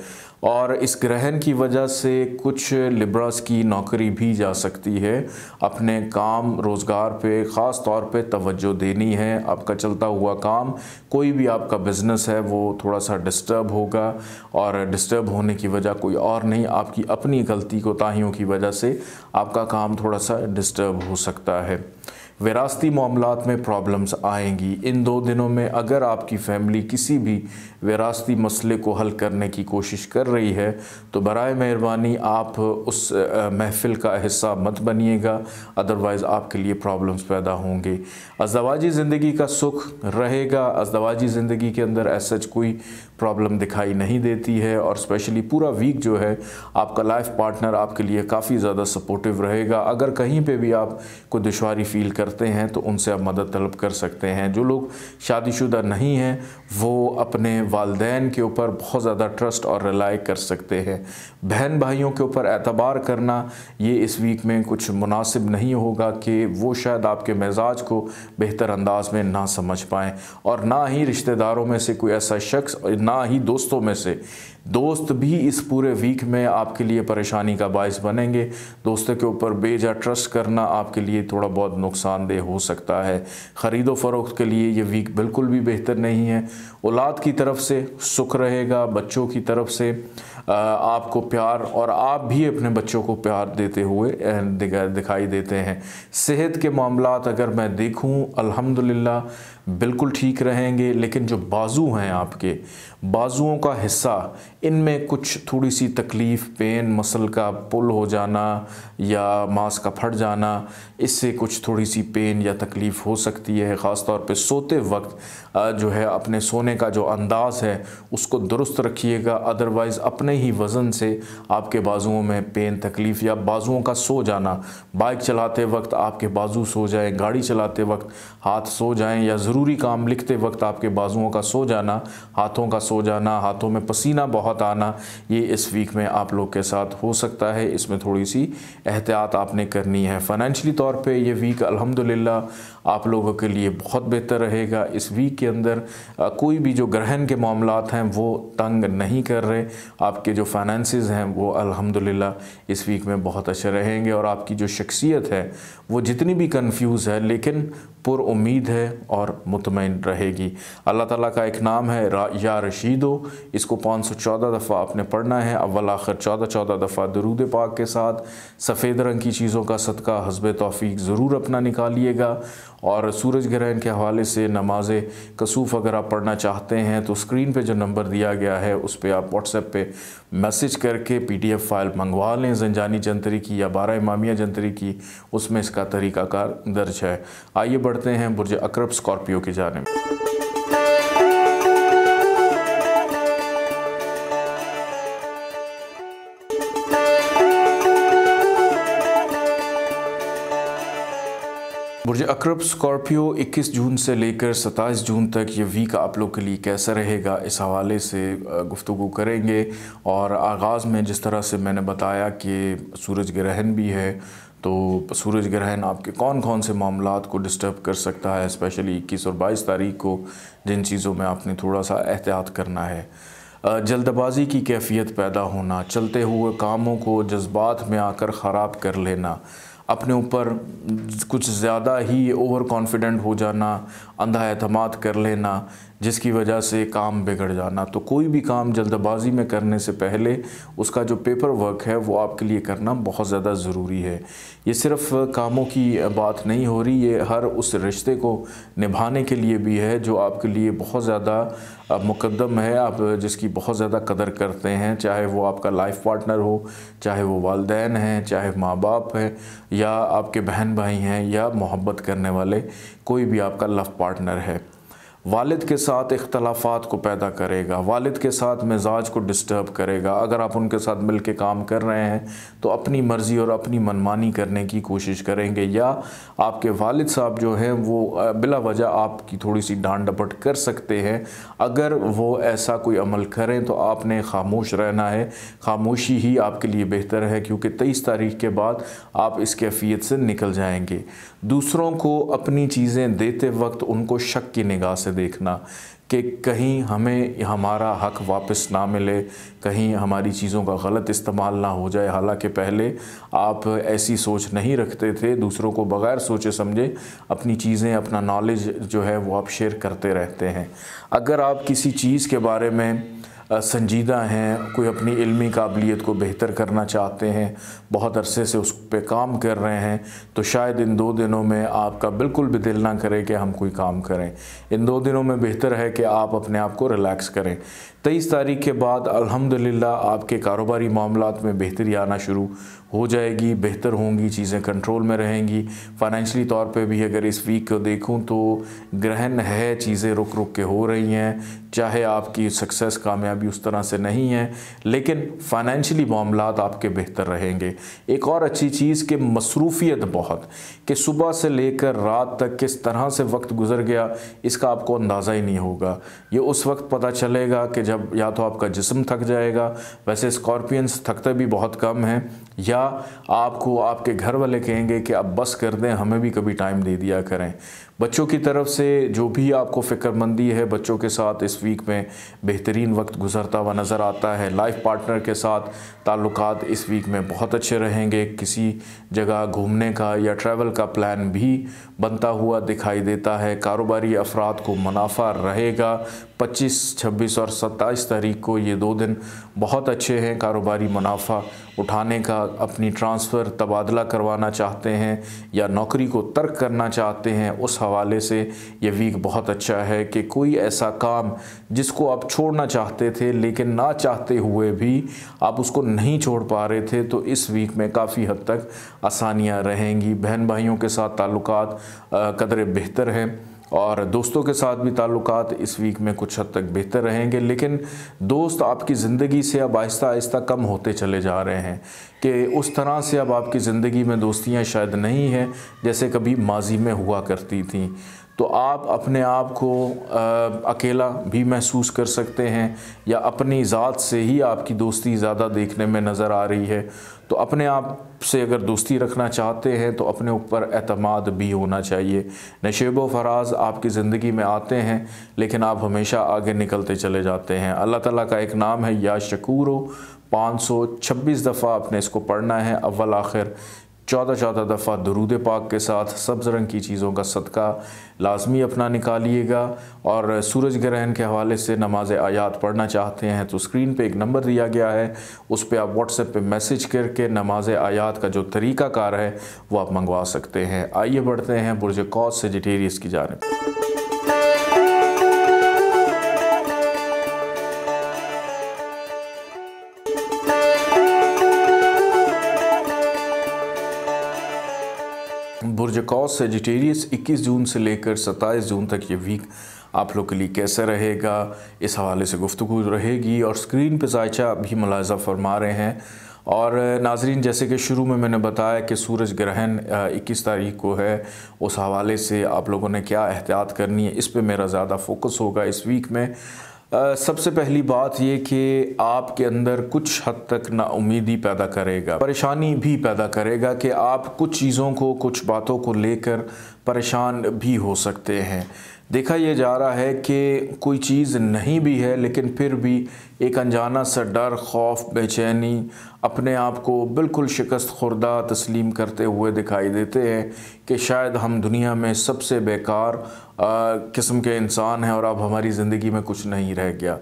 और इस ग्रहण की वजह से कुछ लिब्रास की नौकरी भी जा सकती है अपने काम रोज़गार पे ख़ास तौर पे तवज्जो देनी है आपका चलता हुआ काम कोई भी आपका बिज़नेस है वो थोड़ा सा डिस्टर्ब होगा और डिस्टर्ब होने की वजह कोई और नहीं आपकी अपनी गलती कोताहियों की वजह से आपका काम थोड़ा सा डिस्टर्ब हो सकता है विरासती मामला में प्रॉब्लम्स आएंगी इन दो दिनों में अगर आपकी फैमिली किसी भी विरासती मसले को हल करने की कोशिश कर रही है तो बर मेहरबानी आप उस महफिल का हिस्सा मत बनिएगा अदरवाइज़ आपके लिए प्रॉब्लम्स पैदा होंगे अजदवाजी ज़िंदगी का सुख रहेगा अजदवाजी ज़िंदगी के अंदर ऐसा कोई प्रॉब्लम दिखाई नहीं देती है और स्पेशली पूरा वीक जो है आपका लाइफ पार्टनर आपके लिए काफ़ी ज़्यादा सपोर्टिव रहेगा अगर कहीं पे भी आप को दुशारी फील करते हैं तो उनसे आप मदद तलब कर सकते हैं जो लोग शादीशुदा नहीं हैं वो अपने वालदेन के ऊपर बहुत ज़्यादा ट्रस्ट और रिलाई कर सकते हैं बहन भाइयों के ऊपर एतबार करना ये इस वीक में कुछ मुनासिब नहीं होगा कि वो शायद आपके मिजाज को बेहतर अंदाज में ना समझ पाएँ और ना ही रिश्तेदारों में से कोई ऐसा शख्स ना ना ही दोस्तों में से दोस्त भी इस पूरे वीक में आपके लिए परेशानी का बायस बनेंगे दोस्तों के ऊपर बेजा ट्रस्ट करना आपके लिए थोड़ा बहुत नुकसानदेह हो सकता है ख़रीदो फरोख्त के लिए ये वीक बिल्कुल भी बेहतर नहीं है औलाद की तरफ से सुख रहेगा बच्चों की तरफ से आपको प्यार और आप भी अपने बच्चों को प्यार देते हुए दिखाई देते हैं सेहत के मामला अगर मैं देखूँ अलहमदिल्ला बिल्कुल ठीक रहेंगे लेकिन जो बाजू हैं आपके बाजुओं का हिस्सा इनमें कुछ थोड़ी सी तकलीफ़ पेन मसल का पुल हो जाना या मांस का फट जाना इससे कुछ थोड़ी सी पेन या तकलीफ़ हो सकती है ख़ास तौर पे सोते वक्त जो है अपने सोने का जो अंदाज़ है उसको दुरुस्त रखिएगा अदरवाइज़ अपने ही वज़न से आपके बाजुओं में पेन तकलीफ़ या बाजुओं का सो जाना बाइक चलाते वक्त आपके बाजू सो जाएँ गाड़ी चलाते वक्त हाथ सो जाएँ या ज़रूर ज़रूरी काम लिखते वक्त आपके बाजुओं का सो जाना हाथों का सो जाना हाथों में पसीना बहुत आना ये इस वीक में आप लोग के साथ हो सकता है इसमें थोड़ी सी एहतियात आपने करनी है फाइनेंशली तौर पर यह वीक अलहमदिल्ला आप लोगों के लिए बहुत बेहतर रहेगा इस वीक के अंदर कोई भी जो ग्रहण के मामला हैं वो तंग नहीं कर रहे आपके जो फाइनेंसेस हैं वो अल्हम्दुलिल्लाह इस वीक में बहुत अच्छे रहेंगे और आपकी जो शख्सियत है वो जितनी भी कंफ्यूज है लेकिन पुर उम्मीद है और मुतमिन रहेगी अल्लाह ताला का एक नाम है या रशीदो इसको 514 दफ़ा आपने पढ़ना है अव्वल आखिर 14 14 दफ़ा दरूद पाक के साथ सफ़ेद रंग की चीज़ों का सदका हसब तोफ़ी ज़रूर अपना निकालिएगा और सूरज ग्रहण के हवाले से नमाज कसूफ अगर आप पढ़ना चाहते हैं तो स्क्रीन पे जो नंबर दिया गया है उस पर आप व्हाट्सएप पे मैसेज करके पीडीएफ फाइल मंगवा लें जंजानी जंतरी की या बारह इमामिया जंतरी की उसमें इसका तरीकाकार दर्ज है आइए बढ़ते हैं बुरज अक्रब स्कॉर्पियो की जानब जी अक्रब स्कॉर्पियो 21 जून से लेकर 27 जून तक ये वीक आप लोग के लिए कैसा रहेगा इस हवाले से गुफ्तु करेंगे और आगाज़ में जिस तरह से मैंने बताया कि सूरज ग्रहण भी है तो सूरज ग्रहण आपके कौन कौन से मामला को डिस्टर्ब कर सकता है स्पेशली 21 और 22 तारीख को जिन चीज़ों में आपने थोड़ा सा एहतियात करना है जल्दबाजी की कैफियत पैदा होना चलते हुए कामों को जज्बात में आकर ख़राब कर लेना अपने ऊपर कुछ ज़्यादा ही ओवर कॉन्फिडेंट हो जाना अंधा अतमाद कर लेना जिसकी वजह से काम बिगड़ जाना तो कोई भी काम जल्दबाजी में करने से पहले उसका जो पेपर वर्क है वो आपके लिए करना बहुत ज़्यादा ज़रूरी है ये सिर्फ कामों की बात नहीं हो रही ये हर उस रिश्ते को निभाने के लिए भी है जो आपके लिए बहुत ज़्यादा मुकदम है आप जिसकी बहुत ज़्यादा कदर करते हैं चाहे वो आपका लाइफ पार्टनर हो चाहे वो वालदेन हैं चाहे माँ बाप हैं या आपके बहन भाई हैं या मोहब्बत करने वाले कोई भी आपका लव पार्टनर है वालिद के साथ इख्तलाफात को पैदा करेगा वालिद के साथ मिजाज को डिस्टर्ब करेगा अगर आप उनके साथ मिल के काम कर रहे हैं तो अपनी मर्ज़ी और अपनी मनमानी करने की कोशिश करेंगे या आपके वालिद साहब जो हैं वो बिला वजह आपकी थोड़ी सी डांड डपट कर सकते हैं अगर वो ऐसा कोई अमल करें तो आपने खामोश रहना है खामोशी ही आपके लिए बेहतर है क्योंकि तेईस तारीख के बाद आप इस कैफियत से निकल जाएंगे दूसरों को अपनी चीज़ें देते वक्त उनको शक की निगाह से देखना कि कहीं हमें हमारा हक वापस ना मिले कहीं हमारी चीज़ों का गलत इस्तेमाल ना हो जाए हालांकि पहले आप ऐसी सोच नहीं रखते थे दूसरों को बग़ैर सोचे समझे अपनी चीज़ें अपना नॉलेज जो है वो आप शेयर करते रहते हैं अगर आप किसी चीज़ के बारे में संजीदा हैं कोई अपनी इलमी काबिलियत को बेहतर करना चाहते हैं बहुत अरसे से उस पर काम कर रहे हैं तो शायद इन दो दिनों में आपका बिल्कुल भी दिल ना करे कि हम कोई काम करें इन दो दिनों में बेहतर है कि आप अपने आप को रिलैक्स करें तेईस तारीख के बाद अलहमदिल्ला आपके कारोबारी मामला में बेहतरी आना शुरू हो जाएगी बेहतर होंगी चीज़ें कंट्रोल में रहेंगी फाइनेंशली तौर पे भी अगर इस वीक को देखूं तो ग्रहण है चीज़ें रुक रुक के हो रही हैं चाहे आपकी सक्सेस कामयाबी उस तरह से नहीं है लेकिन फाइनेंशियली मामला आपके बेहतर रहेंगे एक और अच्छी चीज़ कि मसरूफियत बहुत कि सुबह से लेकर रात तक किस तरह से वक्त गुजर गया इसका आपको अंदाज़ा ही नहीं होगा ये उस वक्त पता चलेगा कि जब या तो आपका जिसम थक जाएगा वैसे स्कॉर्पियंस थकते भी बहुत कम हैं या या आपको आपके घर वाले कहेंगे कि अब बस कर दें हमें भी कभी टाइम दे दिया करें बच्चों की तरफ से जो भी आपको फ़िक्रमंदी है बच्चों के साथ इस वीक में बेहतरीन वक्त गुजरता हुआ नज़र आता है लाइफ पार्टनर के साथ ताल्लुकात इस वीक में बहुत अच्छे रहेंगे किसी जगह घूमने का या ट्रैवल का प्लान भी बनता हुआ दिखाई देता है कारोबारी अफराद को मुनाफा रहेगा 25, 26 और 27 तारीख को ये दो दिन बहुत अच्छे हैं कारोबारी मुनाफा उठाने का अपनी ट्रांसफ़र तबादला करवाना चाहते हैं या नौकरी को तर्क करना चाहते हैं उस हवाले से ये वीक बहुत अच्छा है कि कोई ऐसा काम जिसको आप छोड़ना चाहते थे लेकिन ना चाहते हुए भी आप उसको नहीं छोड़ पा रहे थे तो इस वीक में काफ़ी हद तक आसानियाँ रहेंगी बहन भाइयों के साथ ताल्लुक कदर बेहतर हैं और दोस्तों के साथ भी ताल्लुकात इस वीक में कुछ हद तक बेहतर रहेंगे लेकिन दोस्त आपकी ज़िंदगी से अब आहिस्ता आहिस्ता कम होते चले जा रहे हैं कि उस तरह से अब आपकी ज़िंदगी में दोस्तियाँ शायद नहीं हैं जैसे कभी माजी में हुआ करती थी तो आप अपने आप को आ, अकेला भी महसूस कर सकते हैं या अपनी ज़ात से ही आपकी दोस्ती ज़्यादा देखने में नज़र आ रही है तो अपने आप से अगर दोस्ती रखना चाहते हैं तो अपने ऊपर अतमाद भी होना चाहिए नशेब व फराज आपकी ज़िंदगी में आते हैं लेकिन आप हमेशा आगे निकलते चले जाते हैं अल्लाह ताला का एक नाम है या शकूर हो पाँच सौ छब्बीस दफ़ा आपने इसको पढ़ना है अव्वल आखिर चौदह चौदह दफ़ा दरूद पाक के साथ सब्ज़ रंग की चीज़ों का सदका लाजमी अपना निकालिएगा और सूरज ग्रहण के हवाले से नमाज आयात पढ़ना चाहते हैं तो स्क्रीन पे एक नंबर दिया गया है उस पर आप व्हाट्सएप पे मैसेज करके नमाज आयात का जो तरीक़ाकार है वो आप मंगवा सकते हैं आइए बढ़ते हैं बुरज कौस सेजिटेरियस की जानब जकॉस सेजिटेरियस 21 जून से लेकर 27 जून तक ये वीक आप लोग के लिए कैसा रहेगा इस हवाले से गुफ्तु रहेगी और स्क्रीन पर जायचा भी मुलायजा फरमा रहे हैं और नाजरीन जैसे कि शुरू में मैंने बताया कि सूरज ग्रहण 21 तारीख को है उस हवाले से आप लोगों ने क्या एहतियात करनी है इस पर मेरा ज़्यादा फोकस होगा इस वीक में सबसे पहली बात ये कि आपके अंदर कुछ हद तक नाउमीदी पैदा करेगा परेशानी भी पैदा करेगा कि आप कुछ चीज़ों को कुछ बातों को लेकर परेशान भी हो सकते हैं देखा यह जा रहा है कि कोई चीज़ नहीं भी है लेकिन फिर भी एक अनजाना सा डर खौफ बेचैनी अपने आप को बिल्कुल शिकस्त खुर्दा तस्लीम करते हुए दिखाई देते हैं कि शायद हम दुनिया में सबसे बेकार किस्म के इंसान हैं और अब हमारी ज़िंदगी में कुछ नहीं रह गया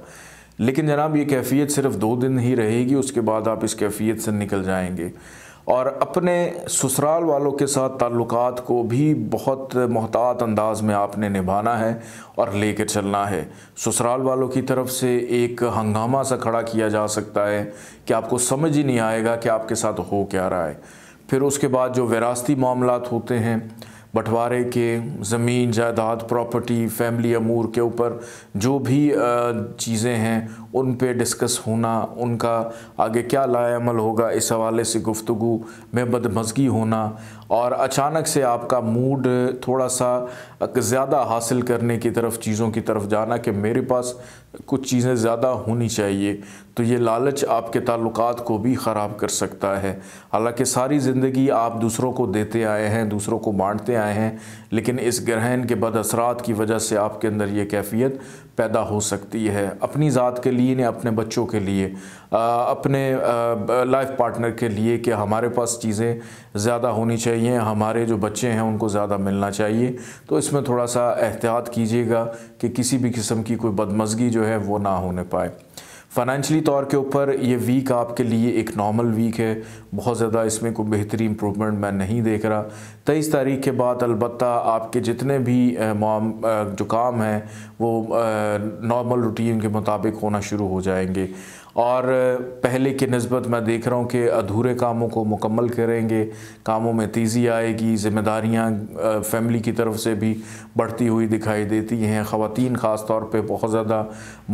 लेकिन जनाब ये कैफियत सिर्फ दो दिन ही रहेगी उसके बाद आप इस कैफियत से निकल जाएंगे और अपने ससुराल वालों के साथ ताल्लुकात को भी बहुत महतात अंदाज में आपने निभाना है और ले कर चलना है ससुराल वालों की तरफ से एक हंगामा सा खड़ा किया जा सकता है कि आपको समझ ही नहीं आएगा कि आपके साथ हो क्या रहा है फिर उसके बाद जो विरासती मामला होते हैं बंटवारे के ज़मीन जायदाद प्रॉपर्टी फैमिली अमूर के ऊपर जो भी चीज़ें हैं उन पे डिस्कस होना उनका आगे क्या लाल होगा इस हवाले से गुफ्तु में बदमजगी होना और अचानक से आपका मूड थोड़ा सा ज़्यादा हासिल करने की तरफ चीज़ों की तरफ जाना कि मेरे पास कुछ चीज़ें ज़्यादा होनी चाहिए तो ये लालच आपके ताल्लुक को भी ख़राब कर सकता है हालांकि सारी ज़िंदगी आप दूसरों को देते आए हैं दूसरों को बांटते आए हैं लेकिन इस ग्रहण के बद असरात की वजह से आपके अंदर ये कैफियत पैदा हो सकती है अपनी ज़ात के लिए या अपने बच्चों के लिए अपने लाइफ पार्टनर के लिए कि हमारे पास चीज़ें ज़्यादा होनी चाहिए हमारे जो बच्चे हैं उनको ज़्यादा मिलना चाहिए तो इसमें थोड़ा सा एहतियात कीजिएगा कि किसी भी किस्म की कोई बदमजगी जो है वो ना होने पाए फाइनेंशली तौर के ऊपर ये वीक आपके लिए एक नॉर्मल वीक है बहुत ज़्यादा इसमें कोई बेहतरी इम्प्रूवमेंट मैं नहीं देख रहा तेईस तारीख के बाद अलबत् आपके जितने भी माम जो काम हैं वो नॉर्मल रूटीन के मुताबिक होना शुरू हो जाएंगे और पहले की नस्बत मैं देख रहा हूँ कि अधूरे कामों को मुकम्मल करेंगे कामों में तेज़ी आएगी जिम्मेदारियाँ फैमिली की तरफ से भी बढ़ती हुई दिखाई देती हैं ख़वान ख़ास तौर पर बहुत ज़्यादा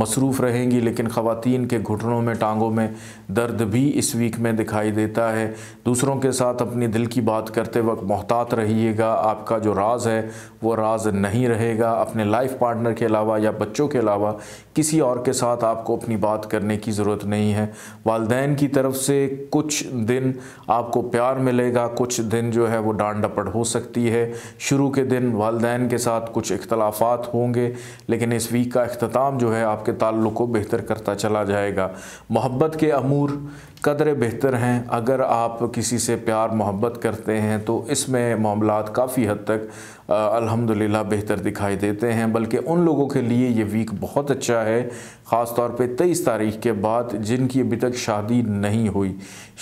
मसरूफ़ रहेंगी लेकिन ख़वान के घुटनों में टांगों में दर्द भी इस वीक में दिखाई देता है दूसरों के साथ अपनी दिल की बात करते वक्त मोहतात रहिएगा आपका जो राज है वो राज नहीं रहेगा अपने लाइफ पार्टनर के अलावा या बच्चों के अलावा किसी और के साथ आपको अपनी बात करने की ज़रूरत ज़रूरत नहीं है वालदेन की तरफ से कुछ दिन आपको प्यार मिलेगा कुछ दिन जो है वो डांड डपट हो सकती है शुरू के दिन वालदेन के साथ कुछ इख्तलाफात होंगे लेकिन इस वीक का अख्ताम जो है आपके ताल्लुक़ को बेहतर करता चला जाएगा मोहब्बत के अमूर कदर बेहतर हैं अगर आप किसी से प्यार मोहब्बत करते हैं तो इसमें मामला काफ़ी हद तक अल्हम्दुलिल्लाह बेहतर दिखाई देते हैं बल्कि उन लोगों के लिए ये वीक बहुत अच्छा है ख़ास तौर पे तेईस तारीख के बाद जिनकी अभी तक शादी नहीं हुई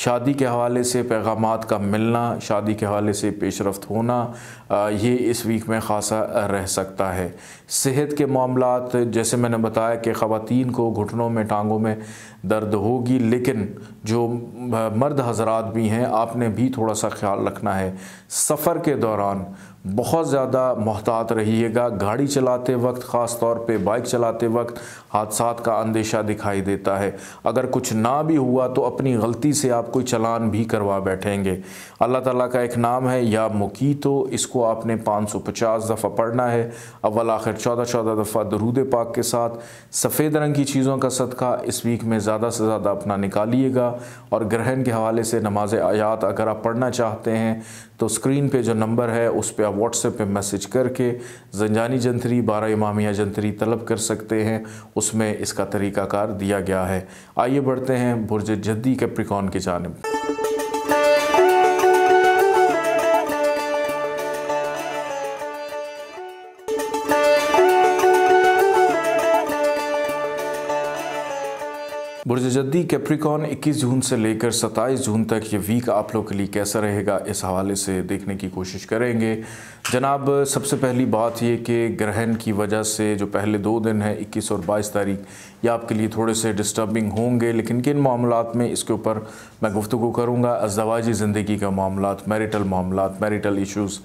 शादी के हवाले से पैगाम का मिलना शादी के हवाले से पेशरफ होना ये इस वीक में ख़ासा रह सकता है सेहत के मामला जैसे मैंने बताया कि ख़वान को घुटनों में टांगों में दर्द होगी लेकिन जो मर्द हजरात भी हैं आपने भी थोड़ा सा ख्याल रखना है सफ़र के दौरान बहुत ज़्यादा मोहतात रहिएगा गाड़ी चलाते वक्त ख़ास तौर पे बाइक चलाते वक्त हादसा का अंदेशा दिखाई देता है अगर कुछ ना भी हुआ तो अपनी गलती से आप कोई चलान भी करवा बैठेंगे अल्लाह ताला का एक नाम है या मुकी तो इसको आपने 550 दफ़ा पढ़ना है अव्वल आखिर चौदह चौदह दफ़ा दरूद पाक के साथ सफ़ेद रंग की चीज़ों का सदका इस वीक में ज़्यादा से ज़्यादा अपना निकालिएगा और ग्रहण के हवाले से नमाज आयात अगर आप पढ़ना चाहते हैं तो स्क्रीन पे जो नंबर है उस पर आप व्हाट्सएप पे मैसेज करके जंजानी जंतरी बारह इमामिया जंतरी तलब कर सकते हैं उसमें इसका तरीकाकार दिया गया है आइए बढ़ते हैं बुरज जद्दी कैप्रिकॉन की जानब बुरज जद्दी कैप्रिकॉन 21 जून से लेकर 27 जून तक ये वीक आप लोग के लिए कैसा रहेगा इस हवाले से देखने की कोशिश करेंगे जनाब सबसे पहली बात ये कि ग्रहण की वजह से जो पहले दो दिन हैं 21 और 22 तारीख ये आपके लिए थोड़े से डिस्टर्बिंग होंगे लेकिन किन मामला में इसके ऊपर मैं गुफ्तु करूँगा अजवाजी ज़िंदगी का मामला मैरिटल मामला मैरिटल इश्यूज़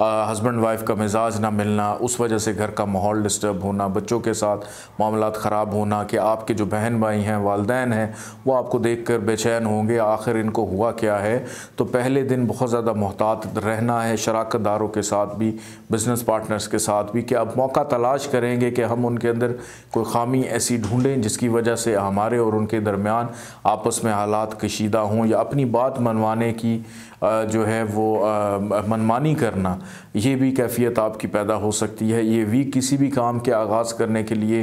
हस्बैंड वाइफ का मिजाज ना मिलना उस वजह से घर का माहौल डिस्टर्ब होना बच्चों के साथ मामला ख़राब होना कि आपके जो बहन भाई हैं वालदेन हैं वो आपको देख कर बेचैन होंगे आखिर इनको हुआ क्या है तो पहले दिन बहुत ज़्यादा मोहतात रहना है शराकत दारों के साथ साथ भी बिज़नेस पार्टनर्स के साथ भी कि आप मौका तलाश करेंगे कि हम उनके अंदर कोई खामी ऐसी ढूंढें जिसकी वजह से हमारे और उनके दरमियान आपस में हालात कशीदा हों या अपनी बात मनवाने की जो है वो मनमानी करना ये भी कैफियत आपकी पैदा हो सकती है ये वीक किसी भी काम के आगाज़ करने के लिए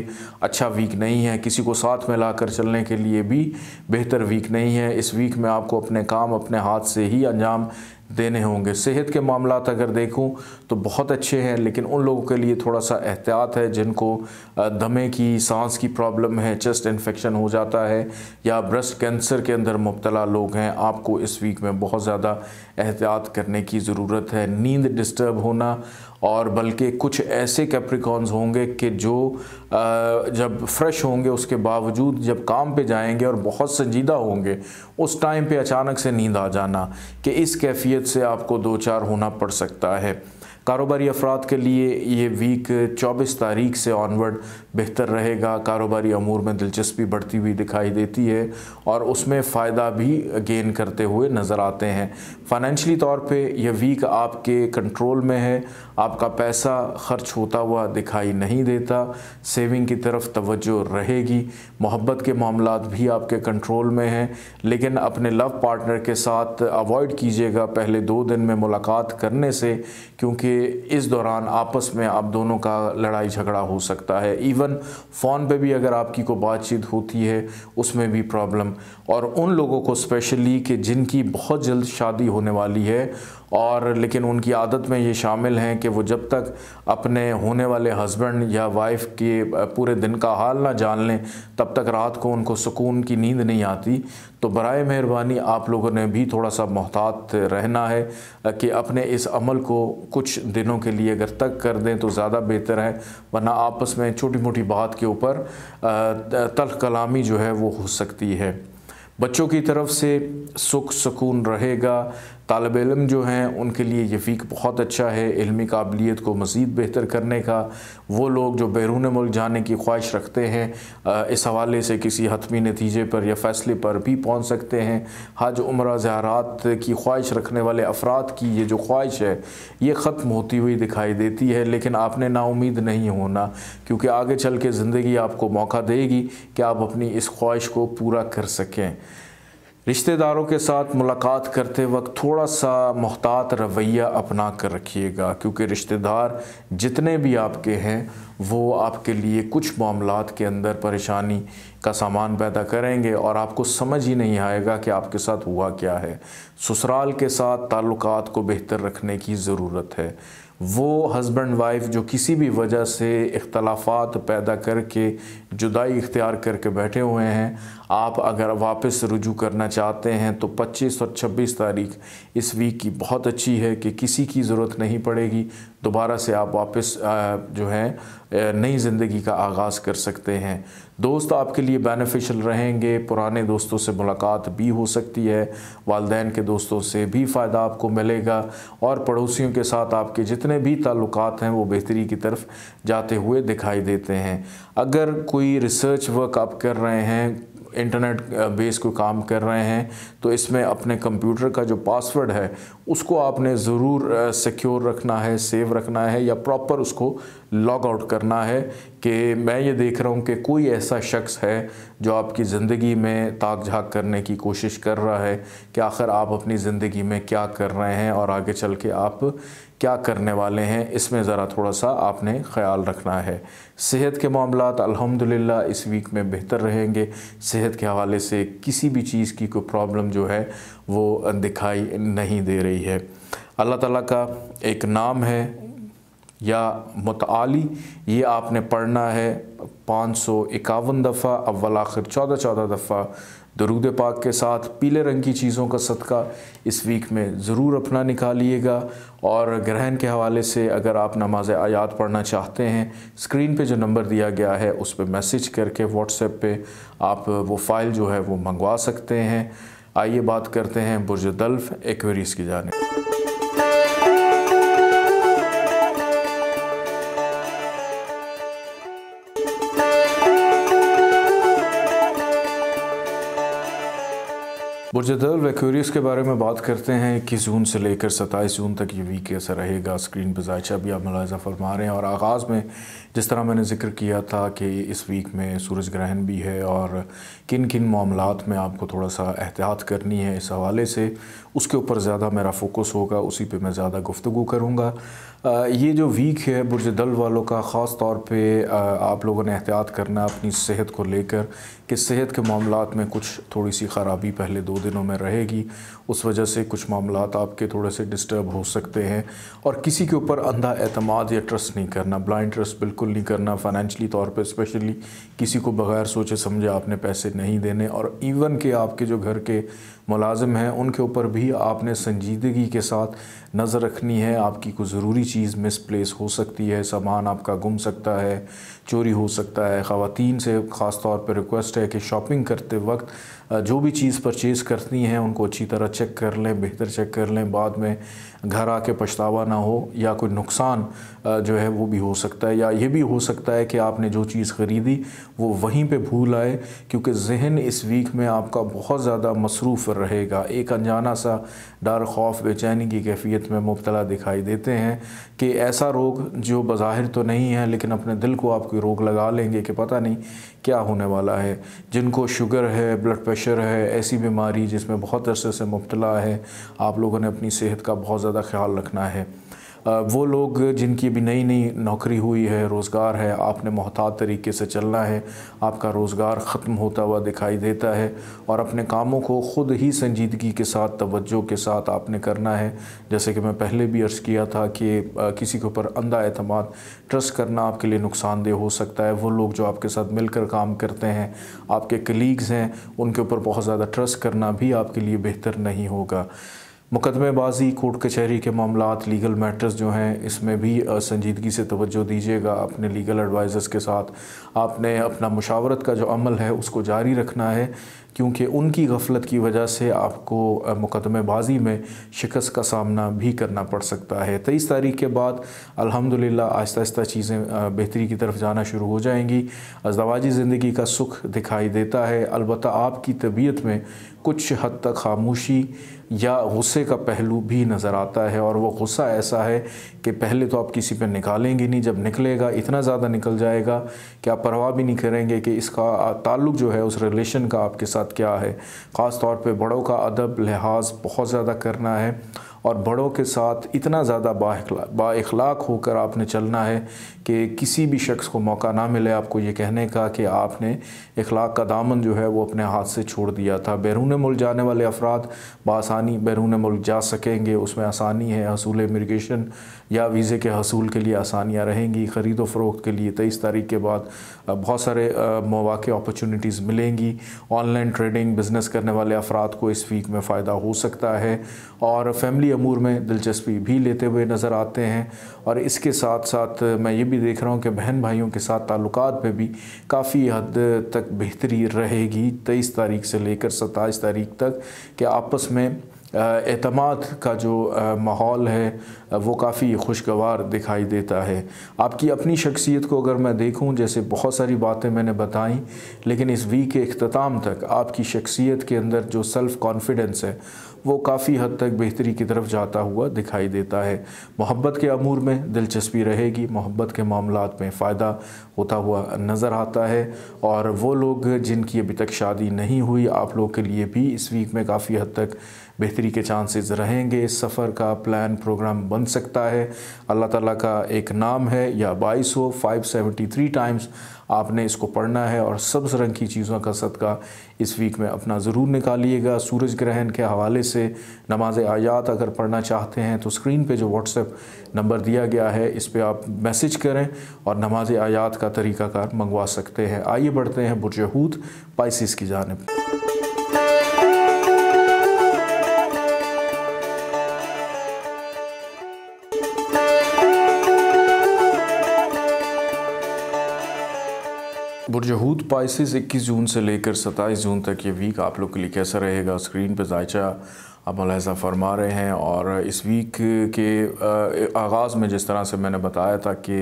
अच्छा वीक नहीं है किसी को साथ में ला कर चलने के लिए भी बेहतर वीक नहीं है इस वीक में आपको अपने काम अपने हाथ से ही अंजाम देने होंगे सेहत के मामला अगर देखूं तो बहुत अच्छे हैं लेकिन उन लोगों के लिए थोड़ा सा एहतियात है जिनको दमे की सांस की प्रॉब्लम है चेस्ट इन्फेक्शन हो जाता है या ब्रेस्ट कैंसर के अंदर मुबतला लोग हैं आपको इस वीक में बहुत ज़्यादा एहतियात करने की ज़रूरत है नींद डिस्टर्ब होना और बल्कि कुछ ऐसे कैप्रिकॉन्स होंगे कि जो जब फ्रेश होंगे उसके बावजूद जब काम पे जाएंगे और बहुत संजीदा होंगे उस टाइम पे अचानक से नींद आ जाना कि इस कैफियत से आपको दो चार होना पड़ सकता है कारोबारी अफराद के लिए ये वीक 24 तारीख से ऑनवर्ड बेहतर रहेगा कारोबारी अमूर में दिलचस्पी बढ़ती हुई दिखाई देती है और उसमें फ़ायदा भी गेन करते हुए नज़र आते हैं फाइनेंशली तौर पे यह वीक आपके कंट्रोल में है आपका पैसा खर्च होता हुआ दिखाई नहीं देता सेविंग की तरफ तवज्जो रहेगी मोहब्बत के मामला भी आपके कंट्रोल में हैं लेकिन अपने लव पार्टनर के साथ अवॉइड कीजिएगा पहले दो दिन में मुलाकात करने से क्योंकि इस दौरान आपस में आप दोनों का लड़ाई झगड़ा हो सकता है इवन इवन फ़ोन पे भी अगर आपकी को बातचीत होती है उसमें भी प्रॉब्लम और उन लोगों को स्पेशली कि जिनकी बहुत जल्द शादी होने वाली है और लेकिन उनकी आदत में ये शामिल हैं कि वो जब तक अपने होने वाले हस्बैंड या वाइफ के पूरे दिन का हाल ना जान लें तब तक रात को उनको सुकून की नींद नहीं आती तो बर मेहरबानी आप लोगों ने भी थोड़ा सा मोहतात रहना है कि अपने इस अमल को कुछ दिनों के लिए अगर तक कर दें तो ज़्यादा बेहतर है वरना आपस में छोटी मोटी छोटी बात के ऊपर तल्ख कलामी जो है वो हो सकती है बच्चों की तरफ से सुख सुकून रहेगा तालब इलम जो हैं उनके लिए ये फीक बहुत अच्छा है इलमी काबिलियत को मज़ीद बेहतर करने का वो लोग जो बैरून मुल्क जाने की ख्वाहिश रखते हैं इस हवाले से किसी हतमी नतीजे पर या फ़ैसले पर भी पहुँच सकते हैं हज उम्र जहारात की ख्वाहिश रखने वाले अफराद की ये जो ख्वाहिश है ये ख़त्म होती हुई दिखाई देती है लेकिन आपने नाउमीद नहीं होना क्योंकि आगे चल के ज़िंदगी आपको मौका देगी कि आप अपनी इस ख्वाहिश को पूरा कर सकें रिश्तेदारों के साथ मुलाकात करते वक्त थोड़ा सा मोहतात रवैया अपना कर रखिएगा क्योंकि रिश्तेदार जितने भी आपके हैं वो आपके लिए कुछ मामला के अंदर परेशानी का सामान पैदा करेंगे और आपको समझ ही नहीं आएगा कि आपके साथ हुआ क्या है ससुराल के साथ ताल्लुक को बेहतर रखने की ज़रूरत है वो हस्बैंड वाइफ जो किसी भी वजह से इख्तलाफात पैदा करके जुदाई इख्तियार करके बैठे हुए हैं आप अगर वापस रुजू करना चाहते हैं तो 25 और 26 तारीख इस वीक की बहुत अच्छी है कि किसी की ज़रूरत नहीं पड़ेगी दोबारा से आप वापस जो है नई ज़िंदगी का आगाज़ कर सकते हैं दोस्त आपके लिए बेनिफिशियल रहेंगे पुराने दोस्तों से मुलाकात भी हो सकती है वालदेन के दोस्तों से भी फ़ायदा आपको मिलेगा और पड़ोसियों के साथ आपके जितने भी ताल्लुक हैं वो बेहतरी की तरफ जाते हुए दिखाई देते हैं अगर कोई रिसर्च वर्क आप कर रहे हैं इंटरनेट बेस uh, को काम कर रहे हैं तो इसमें अपने कंप्यूटर का जो पासवर्ड है उसको आपने ज़रूर सिक्योर uh, रखना है सेव रखना है या प्रॉपर उसको लॉग आउट करना है कि मैं ये देख रहा हूँ कि कोई ऐसा शख्स है जो आपकी ज़िंदगी में ताक झाक करने की कोशिश कर रहा है कि आखिर आप अपनी ज़िंदगी में क्या कर रहे हैं और आगे चल के आप क्या करने वाले हैं इसमें ज़रा थोड़ा सा आपने ख्याल रखना है सेहत के मामला अल्हम्दुलिल्लाह इस वीक में बेहतर रहेंगे सेहत के हवाले से किसी भी चीज़ की कोई प्रॉब्लम जो है वो दिखाई नहीं दे रही है अल्लाह ताला का एक नाम है या मतआली ये आपने पढ़ना है पाँच सौ इक्यावन दफ़ा अव्वल आखिर चौदह चौदह दफ़ा दरूद पाक के साथ पीले रंग की चीज़ों का सदका इस वीक में ज़रूर अपना निकालिएगा और ग्रहण के हवाले से अगर आप नमाज आयात पढ़ना चाहते हैं स्क्रीन पे जो नंबर दिया गया है उस पर मैसेज करके व्हाट्सएप पे आप वो फ़ाइल जो है वो मंगवा सकते हैं आइए बात करते हैं बुरज दल्फ एक्वेरीज़ की जानब बुरजदल वेक्यूरियस के बारे में बात करते हैं इक्कीस जून से लेकर सत्ताईस जून तक ये वीक ऐसा रहेगा स्क्रीन पर जायचा भी आप मुलायजा फरमा रहे हैं और आगाज़ में जिस तरह मैंने जिक्र किया था कि इस वीक में सूरज ग्रहण भी है और किन किन मामलों में आपको थोड़ा सा एहतियात करनी है इस हवाले से उसके ऊपर ज़्यादा मेरा फोकस होगा उसी पर मैं ज़्यादा गुफ्तु करूँगा ये जो वीक है बुरजदल वालों का ख़ास तौर पर आप लोगों ने एहतियात करना अपनी सेहत को लेकर कि सेहत के मामला में कुछ थोड़ी सी ख़राबी पहले दो दिनों में रहेगी उस वजह से कुछ मामला आपके थोड़े से डिस्टर्ब हो सकते हैं और किसी के ऊपर अंधा अतमाद या ट्रस्ट नहीं करना ब्लाइंड ट्रस्ट बिल्कुल नहीं करना फाइनेंशली तौर पे स्पेशली किसी को बगैर सोचे समझे आपने पैसे नहीं देने और इवन के आपके जो घर के मुलाजिम हैं उनके ऊपर भी आपने संजीदगी के साथ नज़र रखनी है आपकी कोई ज़रूरी चीज़ मिसप्लेस हो सकती है सामान आपका गुम सकता है चोरी हो सकता है ख़वातीन से ख़ास तौर पर रिक्वेस्ट है कि शॉपिंग करते वक्त जो भी चीज़ परचेज़ करनी है उनको अच्छी तरह चेक कर लें बेहतर चेक कर लें बाद में घर आके पछतावा ना हो या कोई नुकसान जो है वो भी हो सकता है या ये भी हो सकता है कि आपने जो चीज़ ख़रीदी वो वहीं पे भूल आए क्योंकि जहन इस वीक में आपका बहुत ज़्यादा मसरूफ़ रहेगा एक अनजाना सा डर खौफ बेचैनी की कैफियत में मुबतला दिखाई देते हैं कि ऐसा रोग जो बाहिर तो नहीं है लेकिन अपने दिल को आप कोई रोग लगा लेंगे कि पता नहीं क्या होने वाला है जिनको शुगर है ब्लड प्रेशर है ऐसी बीमारी जिसमें बहुत अरसे से मुबतला है आप लोगों ने अपनी सेहत का बहुत ज़्यादा ख्याल रखना है वो लोग जिनकी अभी नई नई नौकरी हुई है रोज़गार है आपने मोहतात तरीके से चलना है आपका रोज़गार ख़त्म होता हुआ दिखाई देता है और अपने कामों को ख़ुद ही संजीदगी के साथ तवज्जो के साथ आपने करना है जैसे कि मैं पहले भी अर्ज़ किया था कि किसी के ऊपर अंधा अतमाद ट्रस्ट करना आपके लिए नुकसानदेह हो सकता है वो लोग जो आपके साथ मिलकर काम करते हैं आपके कलीग्स हैं उनके ऊपर बहुत ज़्यादा ट्रस्ट करना भी आपके लिए बेहतर नहीं होगा मुकदमेबाजी कोर्ट कचहरी के, के मामला लीगल मैटर्स जो हैं इसमें भी संजीदगी से तवज्जो दीजिएगा अपने लीगल एडवाइज़र्स के साथ आपने अपना मुशावरत का जो अमल है उसको जारी रखना है क्योंकि उनकी गफलत की वजह से आपको मुकदमेबाजी में शिकस्त का सामना भी करना पड़ सकता है तेईस तारीख के बाद अल्हम्दुलिल्लाह आहिस्ता आहिस्ता चीज़ें बेहतरी की तरफ जाना शुरू हो जाएंगी अजदवाजी ज़िंदगी का सुख दिखाई देता है अलबत् आपकी तबीयत में कुछ हद तक खामोशी या गुस्से का पहलू भी नज़र आता है और वो गुस्सा ऐसा है कि पहले तो आप किसी पर निकालेंगे नहीं जब निकलेगा इतना ज़्यादा निकल जाएगा कि आप परवाह भी नहीं करेंगे कि इसका ताल्लुक जो है उस रिलेशन का आपके साथ क्या है ख़ास तौर पर बड़ों का अदब लिहाज बहुत ज़्यादा करना है और बड़ों के साथ इतना ज़्यादा बाखलाक होकर आपने चलना है कि किसी भी शख्स को मौका ना मिले आपको ये कहने का कि आपने अखलाक का दामन जो है वो अपने हाथ से छोड़ दिया था बैरून मुल्क जाने वाले अफराद बसानी बैरून मुल्क जा सकेंगे उसमें आसानी है हसूल इमिग्रेशन या वीज़े के हसूल के लिए आसानियाँ रहेंगी ख़रीद व के लिए तेईस तारीख के बाद बहुत सारे मौाक़ अपॉर्चुनिटीज़ मिलेंगी ऑनलाइन ट्रेडिंग बिज़नेस करने वाले अफराद को इस वीक में फ़ायदा हो सकता है और फैमिली मामूली अमूर में दिलचस्पी भी लेते हुए नज़र आते हैं और इसके साथ साथ मैं ये भी देख रहा हूँ कि बहन भाइयों के साथ ताल्लुक में भी काफ़ी हद तक बेहतरी रहेगी तेईस तारीख से लेकर सत्ताईस तारीख तक कि आपस में अतमाद का जो माहौल है वो काफ़ी खुशगवार दिखाई देता है आपकी अपनी शख्सियत को अगर मैं देखूं जैसे बहुत सारी बातें मैंने बताई लेकिन इस वीक के अख्ताम तक आपकी शख्सियत के अंदर जो सेल्फ़ कॉन्फिडेंस है वो काफ़ी हद तक बेहतरी की तरफ जाता हुआ दिखाई देता है मोहब्बत के अमूर में दिलचस्पी रहेगी मोहब्बत के मामला में फ़ायदा होता हुआ नज़र आता है और वो लोग जिनकी अभी तक शादी नहीं हुई आप लोग के लिए भी इस वीक में काफ़ी हद तक बेहतरी के चांसेस रहेंगे सफ़र का प्लान प्रोग्राम बन सकता है अल्लाह ताला का एक नाम है या बाईस हो फाइव सेवेंटी थ्री टाइम्स आपने इसको पढ़ना है और सब्ज़ रंग की चीज़ों का सदका इस वीक में अपना ज़रूर निकालिएगा सूरज ग्रहण के हवाले से नमाज आयात अगर पढ़ना चाहते हैं तो स्क्रीन पे जो व्हाट्सएप नंबर दिया गया है इस पर आप मैसेज करें और नमाज आयात का तरीक़ाकार मंगवा सकते हैं आइए बढ़ते हैं बुरजहूद पाइसिस की जानब बुरजहूद पाइसिस 21 जून से लेकर 27 जून तक ये वीक आप लोग के लिए कैसा रहेगा स्क्रीन पे जायचा आप मुलाजा फरमा रहे हैं और इस वीक के आगाज़ में जिस तरह से मैंने बताया था कि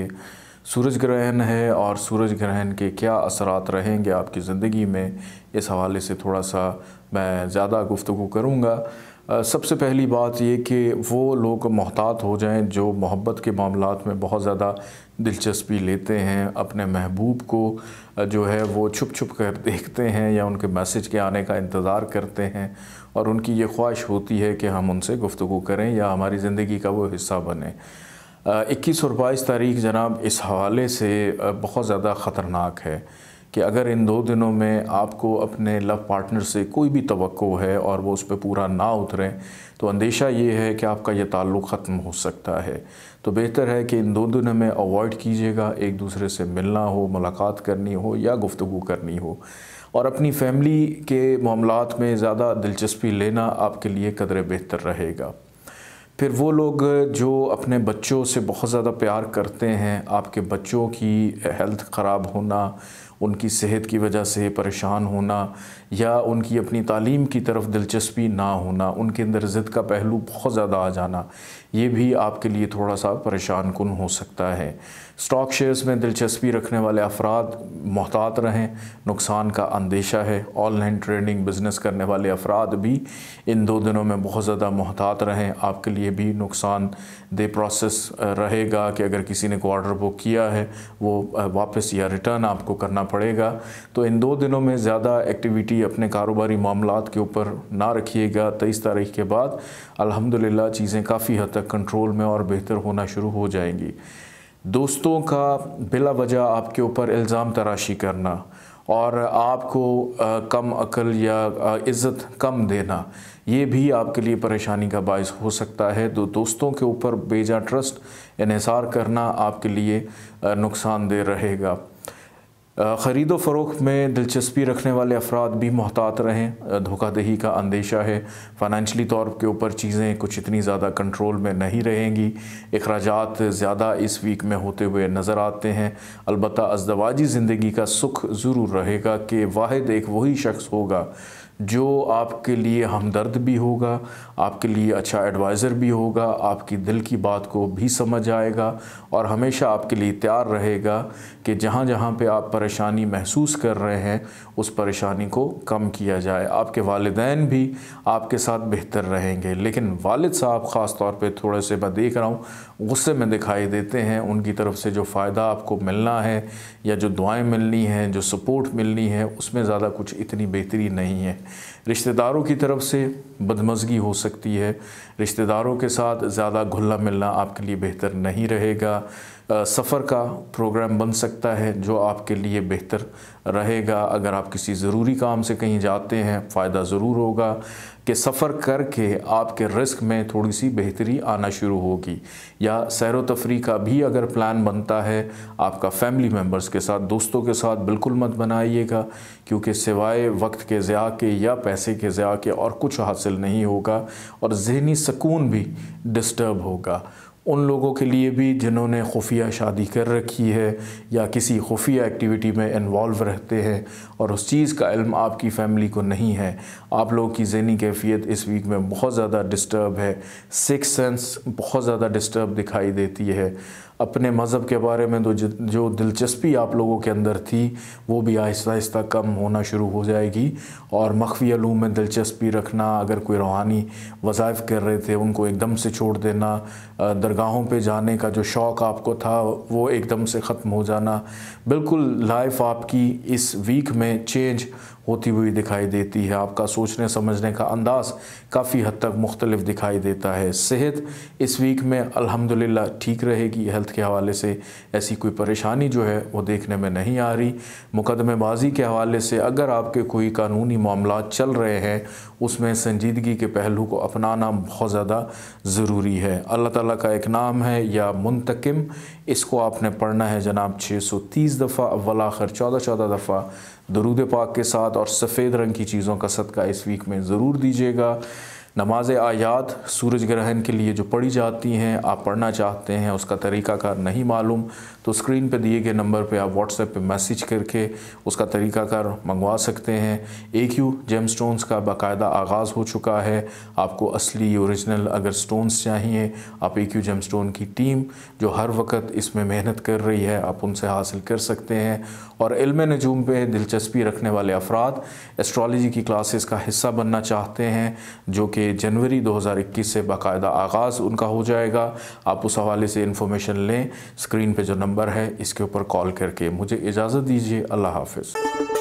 सूरज ग्रहण है और सूरज ग्रहण के क्या असरात रहेंगे आपकी ज़िंदगी में इस हवाले से थोड़ा सा मैं ज़्यादा गुफ्तु करूँगा सबसे पहली बात ये कि वो लोग मोहतात हो जाएं जो मोहब्बत के मामलों में बहुत ज़्यादा दिलचस्पी लेते हैं अपने महबूब को जो है वो छुप छुप कर देखते हैं या उनके मैसेज के आने का इंतज़ार करते हैं और उनकी ये ख्वाहिश होती है कि हम उनसे गुफ्तु करें या हमारी ज़िंदगी का वो हिस्सा बने इक्कीस और बाईस तारीख जनाब इस हवाले से बहुत ज़्यादा ख़तरनाक है कि अगर इन दो दिनों में आपको अपने लव पार्टनर से कोई भी तो है और वो उस पर पूरा ना उतरें तो अंदेशा ये है कि आपका ये ताल्लुक़ ख़त्म हो सकता है तो बेहतर है कि इन दो दिनों में अवॉइड कीजिएगा एक दूसरे से मिलना हो मुलाकात करनी हो या गुफ्तु करनी हो और अपनी फैमिली के मामलों में ज़्यादा दिलचस्पी लेना आपके लिए कदर बेहतर रहेगा फिर वो लोग जो अपने बच्चों से बहुत ज़्यादा प्यार करते हैं आपके बच्चों की हेल्थ ख़राब होना उनकी सेहत की वजह से परेशान होना या उनकी अपनी तालीम की तरफ दिलचस्पी ना होना उनके अंदर ज़िद का पहलू बहुत ज़्यादा आ जाना ये भी आपके लिए थोड़ा सा परेशान कन हो सकता है स्टॉक शेयर्स में दिलचस्पी रखने वाले अफराद मोहतात रहें नुकसान का अंदेशा है ऑनलाइन ट्रेडिंग बिज़नेस करने वाले अफराद भी इन दो दिनों में बहुत ज़्यादा मोहतात रहें आपके लिए भी नुकसान दे प्रोसेस रहेगा कि अगर किसी ने क्वार्टर बुक किया है वो वापस या रिटर्न आपको करना पड़ेगा तो इन दो दिनों में ज़्यादा एक्टिविटी अपने कारोबारी मामला के ऊपर ना रखिएगा तेईस तारीख के बाद अलहमदिल्ला चीज़ें काफ़ी हद तक कंट्रोल में और बेहतर होना शुरू हो जाएंगी दोस्तों का बिला वजह आपके ऊपर इल्ज़ाम तराशी करना और आपको कम अकल या इज़्ज़त कम देना ये भी आपके लिए परेशानी का बायस हो सकता है तो दोस्तों के ऊपर बेजा ट्रस्ट इसार करना आपके लिए नुकसानदेह रहेगा ख़रीदो फ़रोख में दिलचस्पी रखने वाले अफराद भी महतात रहें धोखादही का अंदेशा है फ़ाइनेंशली तौर के ऊपर चीज़ें कुछ इतनी ज़्यादा कंट्रोल में नहीं रहेंगी अखराज ज़्यादा इस वीक में होते हुए नज़र आते हैं अलबत् अजदवाजी ज़िंदगी का सुख ज़रूर रहेगा कि वाद एक वही शख्स होगा जो आपके लिए हमदर्द भी होगा आपके लिए अच्छा एडवाइज़र भी होगा आपकी दिल की बात को भी समझ आएगा और हमेशा आपके लिए तैयार रहेगा कि जहाँ जहाँ पे आप परेशानी महसूस कर रहे हैं उस परेशानी को कम किया जाए आपके वालदेन भी आपके साथ बेहतर रहेंगे लेकिन वालद साहब ख़ास तौर पे थोड़े से मैं देख रहा हूँ गुस्से में दिखाई देते हैं उनकी तरफ से जो फ़ायदा आपको मिलना है या जो दुआएँ मिलनी हैं जो सपोर्ट मिलनी है उसमें ज़्यादा कुछ इतनी बेहतरी नहीं है रिश्तेदारों की तरफ से बदमजगी हो सकती है रिश्तेदारों के साथ ज़्यादा घुलना मिलना आपके लिए बेहतर नहीं रहेगा सफ़र का प्रोग्राम बन सकता है जो आपके लिए बेहतर रहेगा अगर आप किसी ज़रूरी काम से कहीं जाते हैं फ़ायदा ज़रूर होगा कि सफ़र करके आपके रिस्क में थोड़ी सी बेहतरी आना शुरू होगी या सैर तफरी का भी अगर प्लान बनता है आपका फैमिली मेम्बर्स के साथ दोस्तों के साथ बिल्कुल मत बनाइएगा क्योंकि सिवाय वक्त के ज़्या के या पैसे के ज़्या के और कुछ हासिल नहीं होगा और जहनी सकून भी डिस्टर्ब होगा उन लोगों के लिए भी जिन्होंने खुफिया शादी कर रखी है या किसी खुफिया एक्टिविटी में इन्वॉल्व रहते हैं और उस चीज़ का इल्म आपकी फ़ैमिली को नहीं है आप लोगों की जहनी कैफियत इस वीक में बहुत ज़्यादा डिस्टर्ब है सिक्स सेंस बहुत ज़्यादा डिस्टर्ब दिखाई देती है अपने मज़हब के बारे में तो जो दिलचस्पी आप लोगों के अंदर थी वो भी आहिस्ता आहिस्ता कम होना शुरू हो जाएगी और मख्फी आलूम में दिलचस्पी रखना अगर कोई रूहानी वज़ाइफ कर रहे थे उनको एकदम से छोड़ देना दरगाहों पे जाने का जो शौक़ आपको था वो एकदम से ख़त्म हो जाना बिल्कुल लाइफ आपकी इस वीक में चेंज होती हुई दिखाई देती है आपका सोचने समझने का अंदाज़ काफ़ी हद तक मुख्तलिफ दिखाई देता है सेहत इस वीक में अल्हम्दुलिल्लाह ठीक रहेगी हेल्थ के हवाले से ऐसी कोई परेशानी जो है वो देखने में नहीं आ रही मुकदमेबाजी के हवाले से अगर आपके कोई कानूनी मामला चल रहे हैं उसमें संजीदगी के पहलू को अपनाना बहुत ज़्यादा ज़रूरी है अल्लाह ताला का एक नाम है या मुंतकिम इसको आपने पढ़ना है जनाब छः सौ तीस दफ़ा अव्वल आखिर चौदह चौदह दफ़ा दरूद पाक के साथ और सफ़ेद रंग की चीज़ों का सदका इस वीक में ज़रूर दीजिएगा नमाज आयात सूरज ग्रहण के लिए जो पढ़ी जाती हैं आप पढ़ना चाहते हैं उसका तरीक़ाकार नहीं मालूम तो स्क्रीन पे दिए गए नंबर पे आप व्हाट्सएप पे मैसेज करके उसका तरीक़ाकार मंगवा सकते हैं ए क्यू जेम स्टोन्स का बाकायदा आगाज़ हो चुका है आपको असली ओरिजिनल अगर स्टोन्स चाहिए आप ए क्यू जेम स्टोन की टीम जो हर वक्त इसमें मेहनत कर रही है आप उनसे हासिल कर सकते हैं और इल्म नजूम पे दिलचस्पी रखने वाले अफराद एस्ट्रॉलोजी की क्लासेस का हिस्सा बनना चाहते हैं जो कि कि जनवरी 2021 से बाकायदा आगाज़ उनका हो जाएगा आप उस हवाले से इन्फॉर्मेशन लें स्क्रीन पे जो नंबर है इसके ऊपर कॉल करके मुझे इजाज़त दीजिए अल्लाह हाफिज़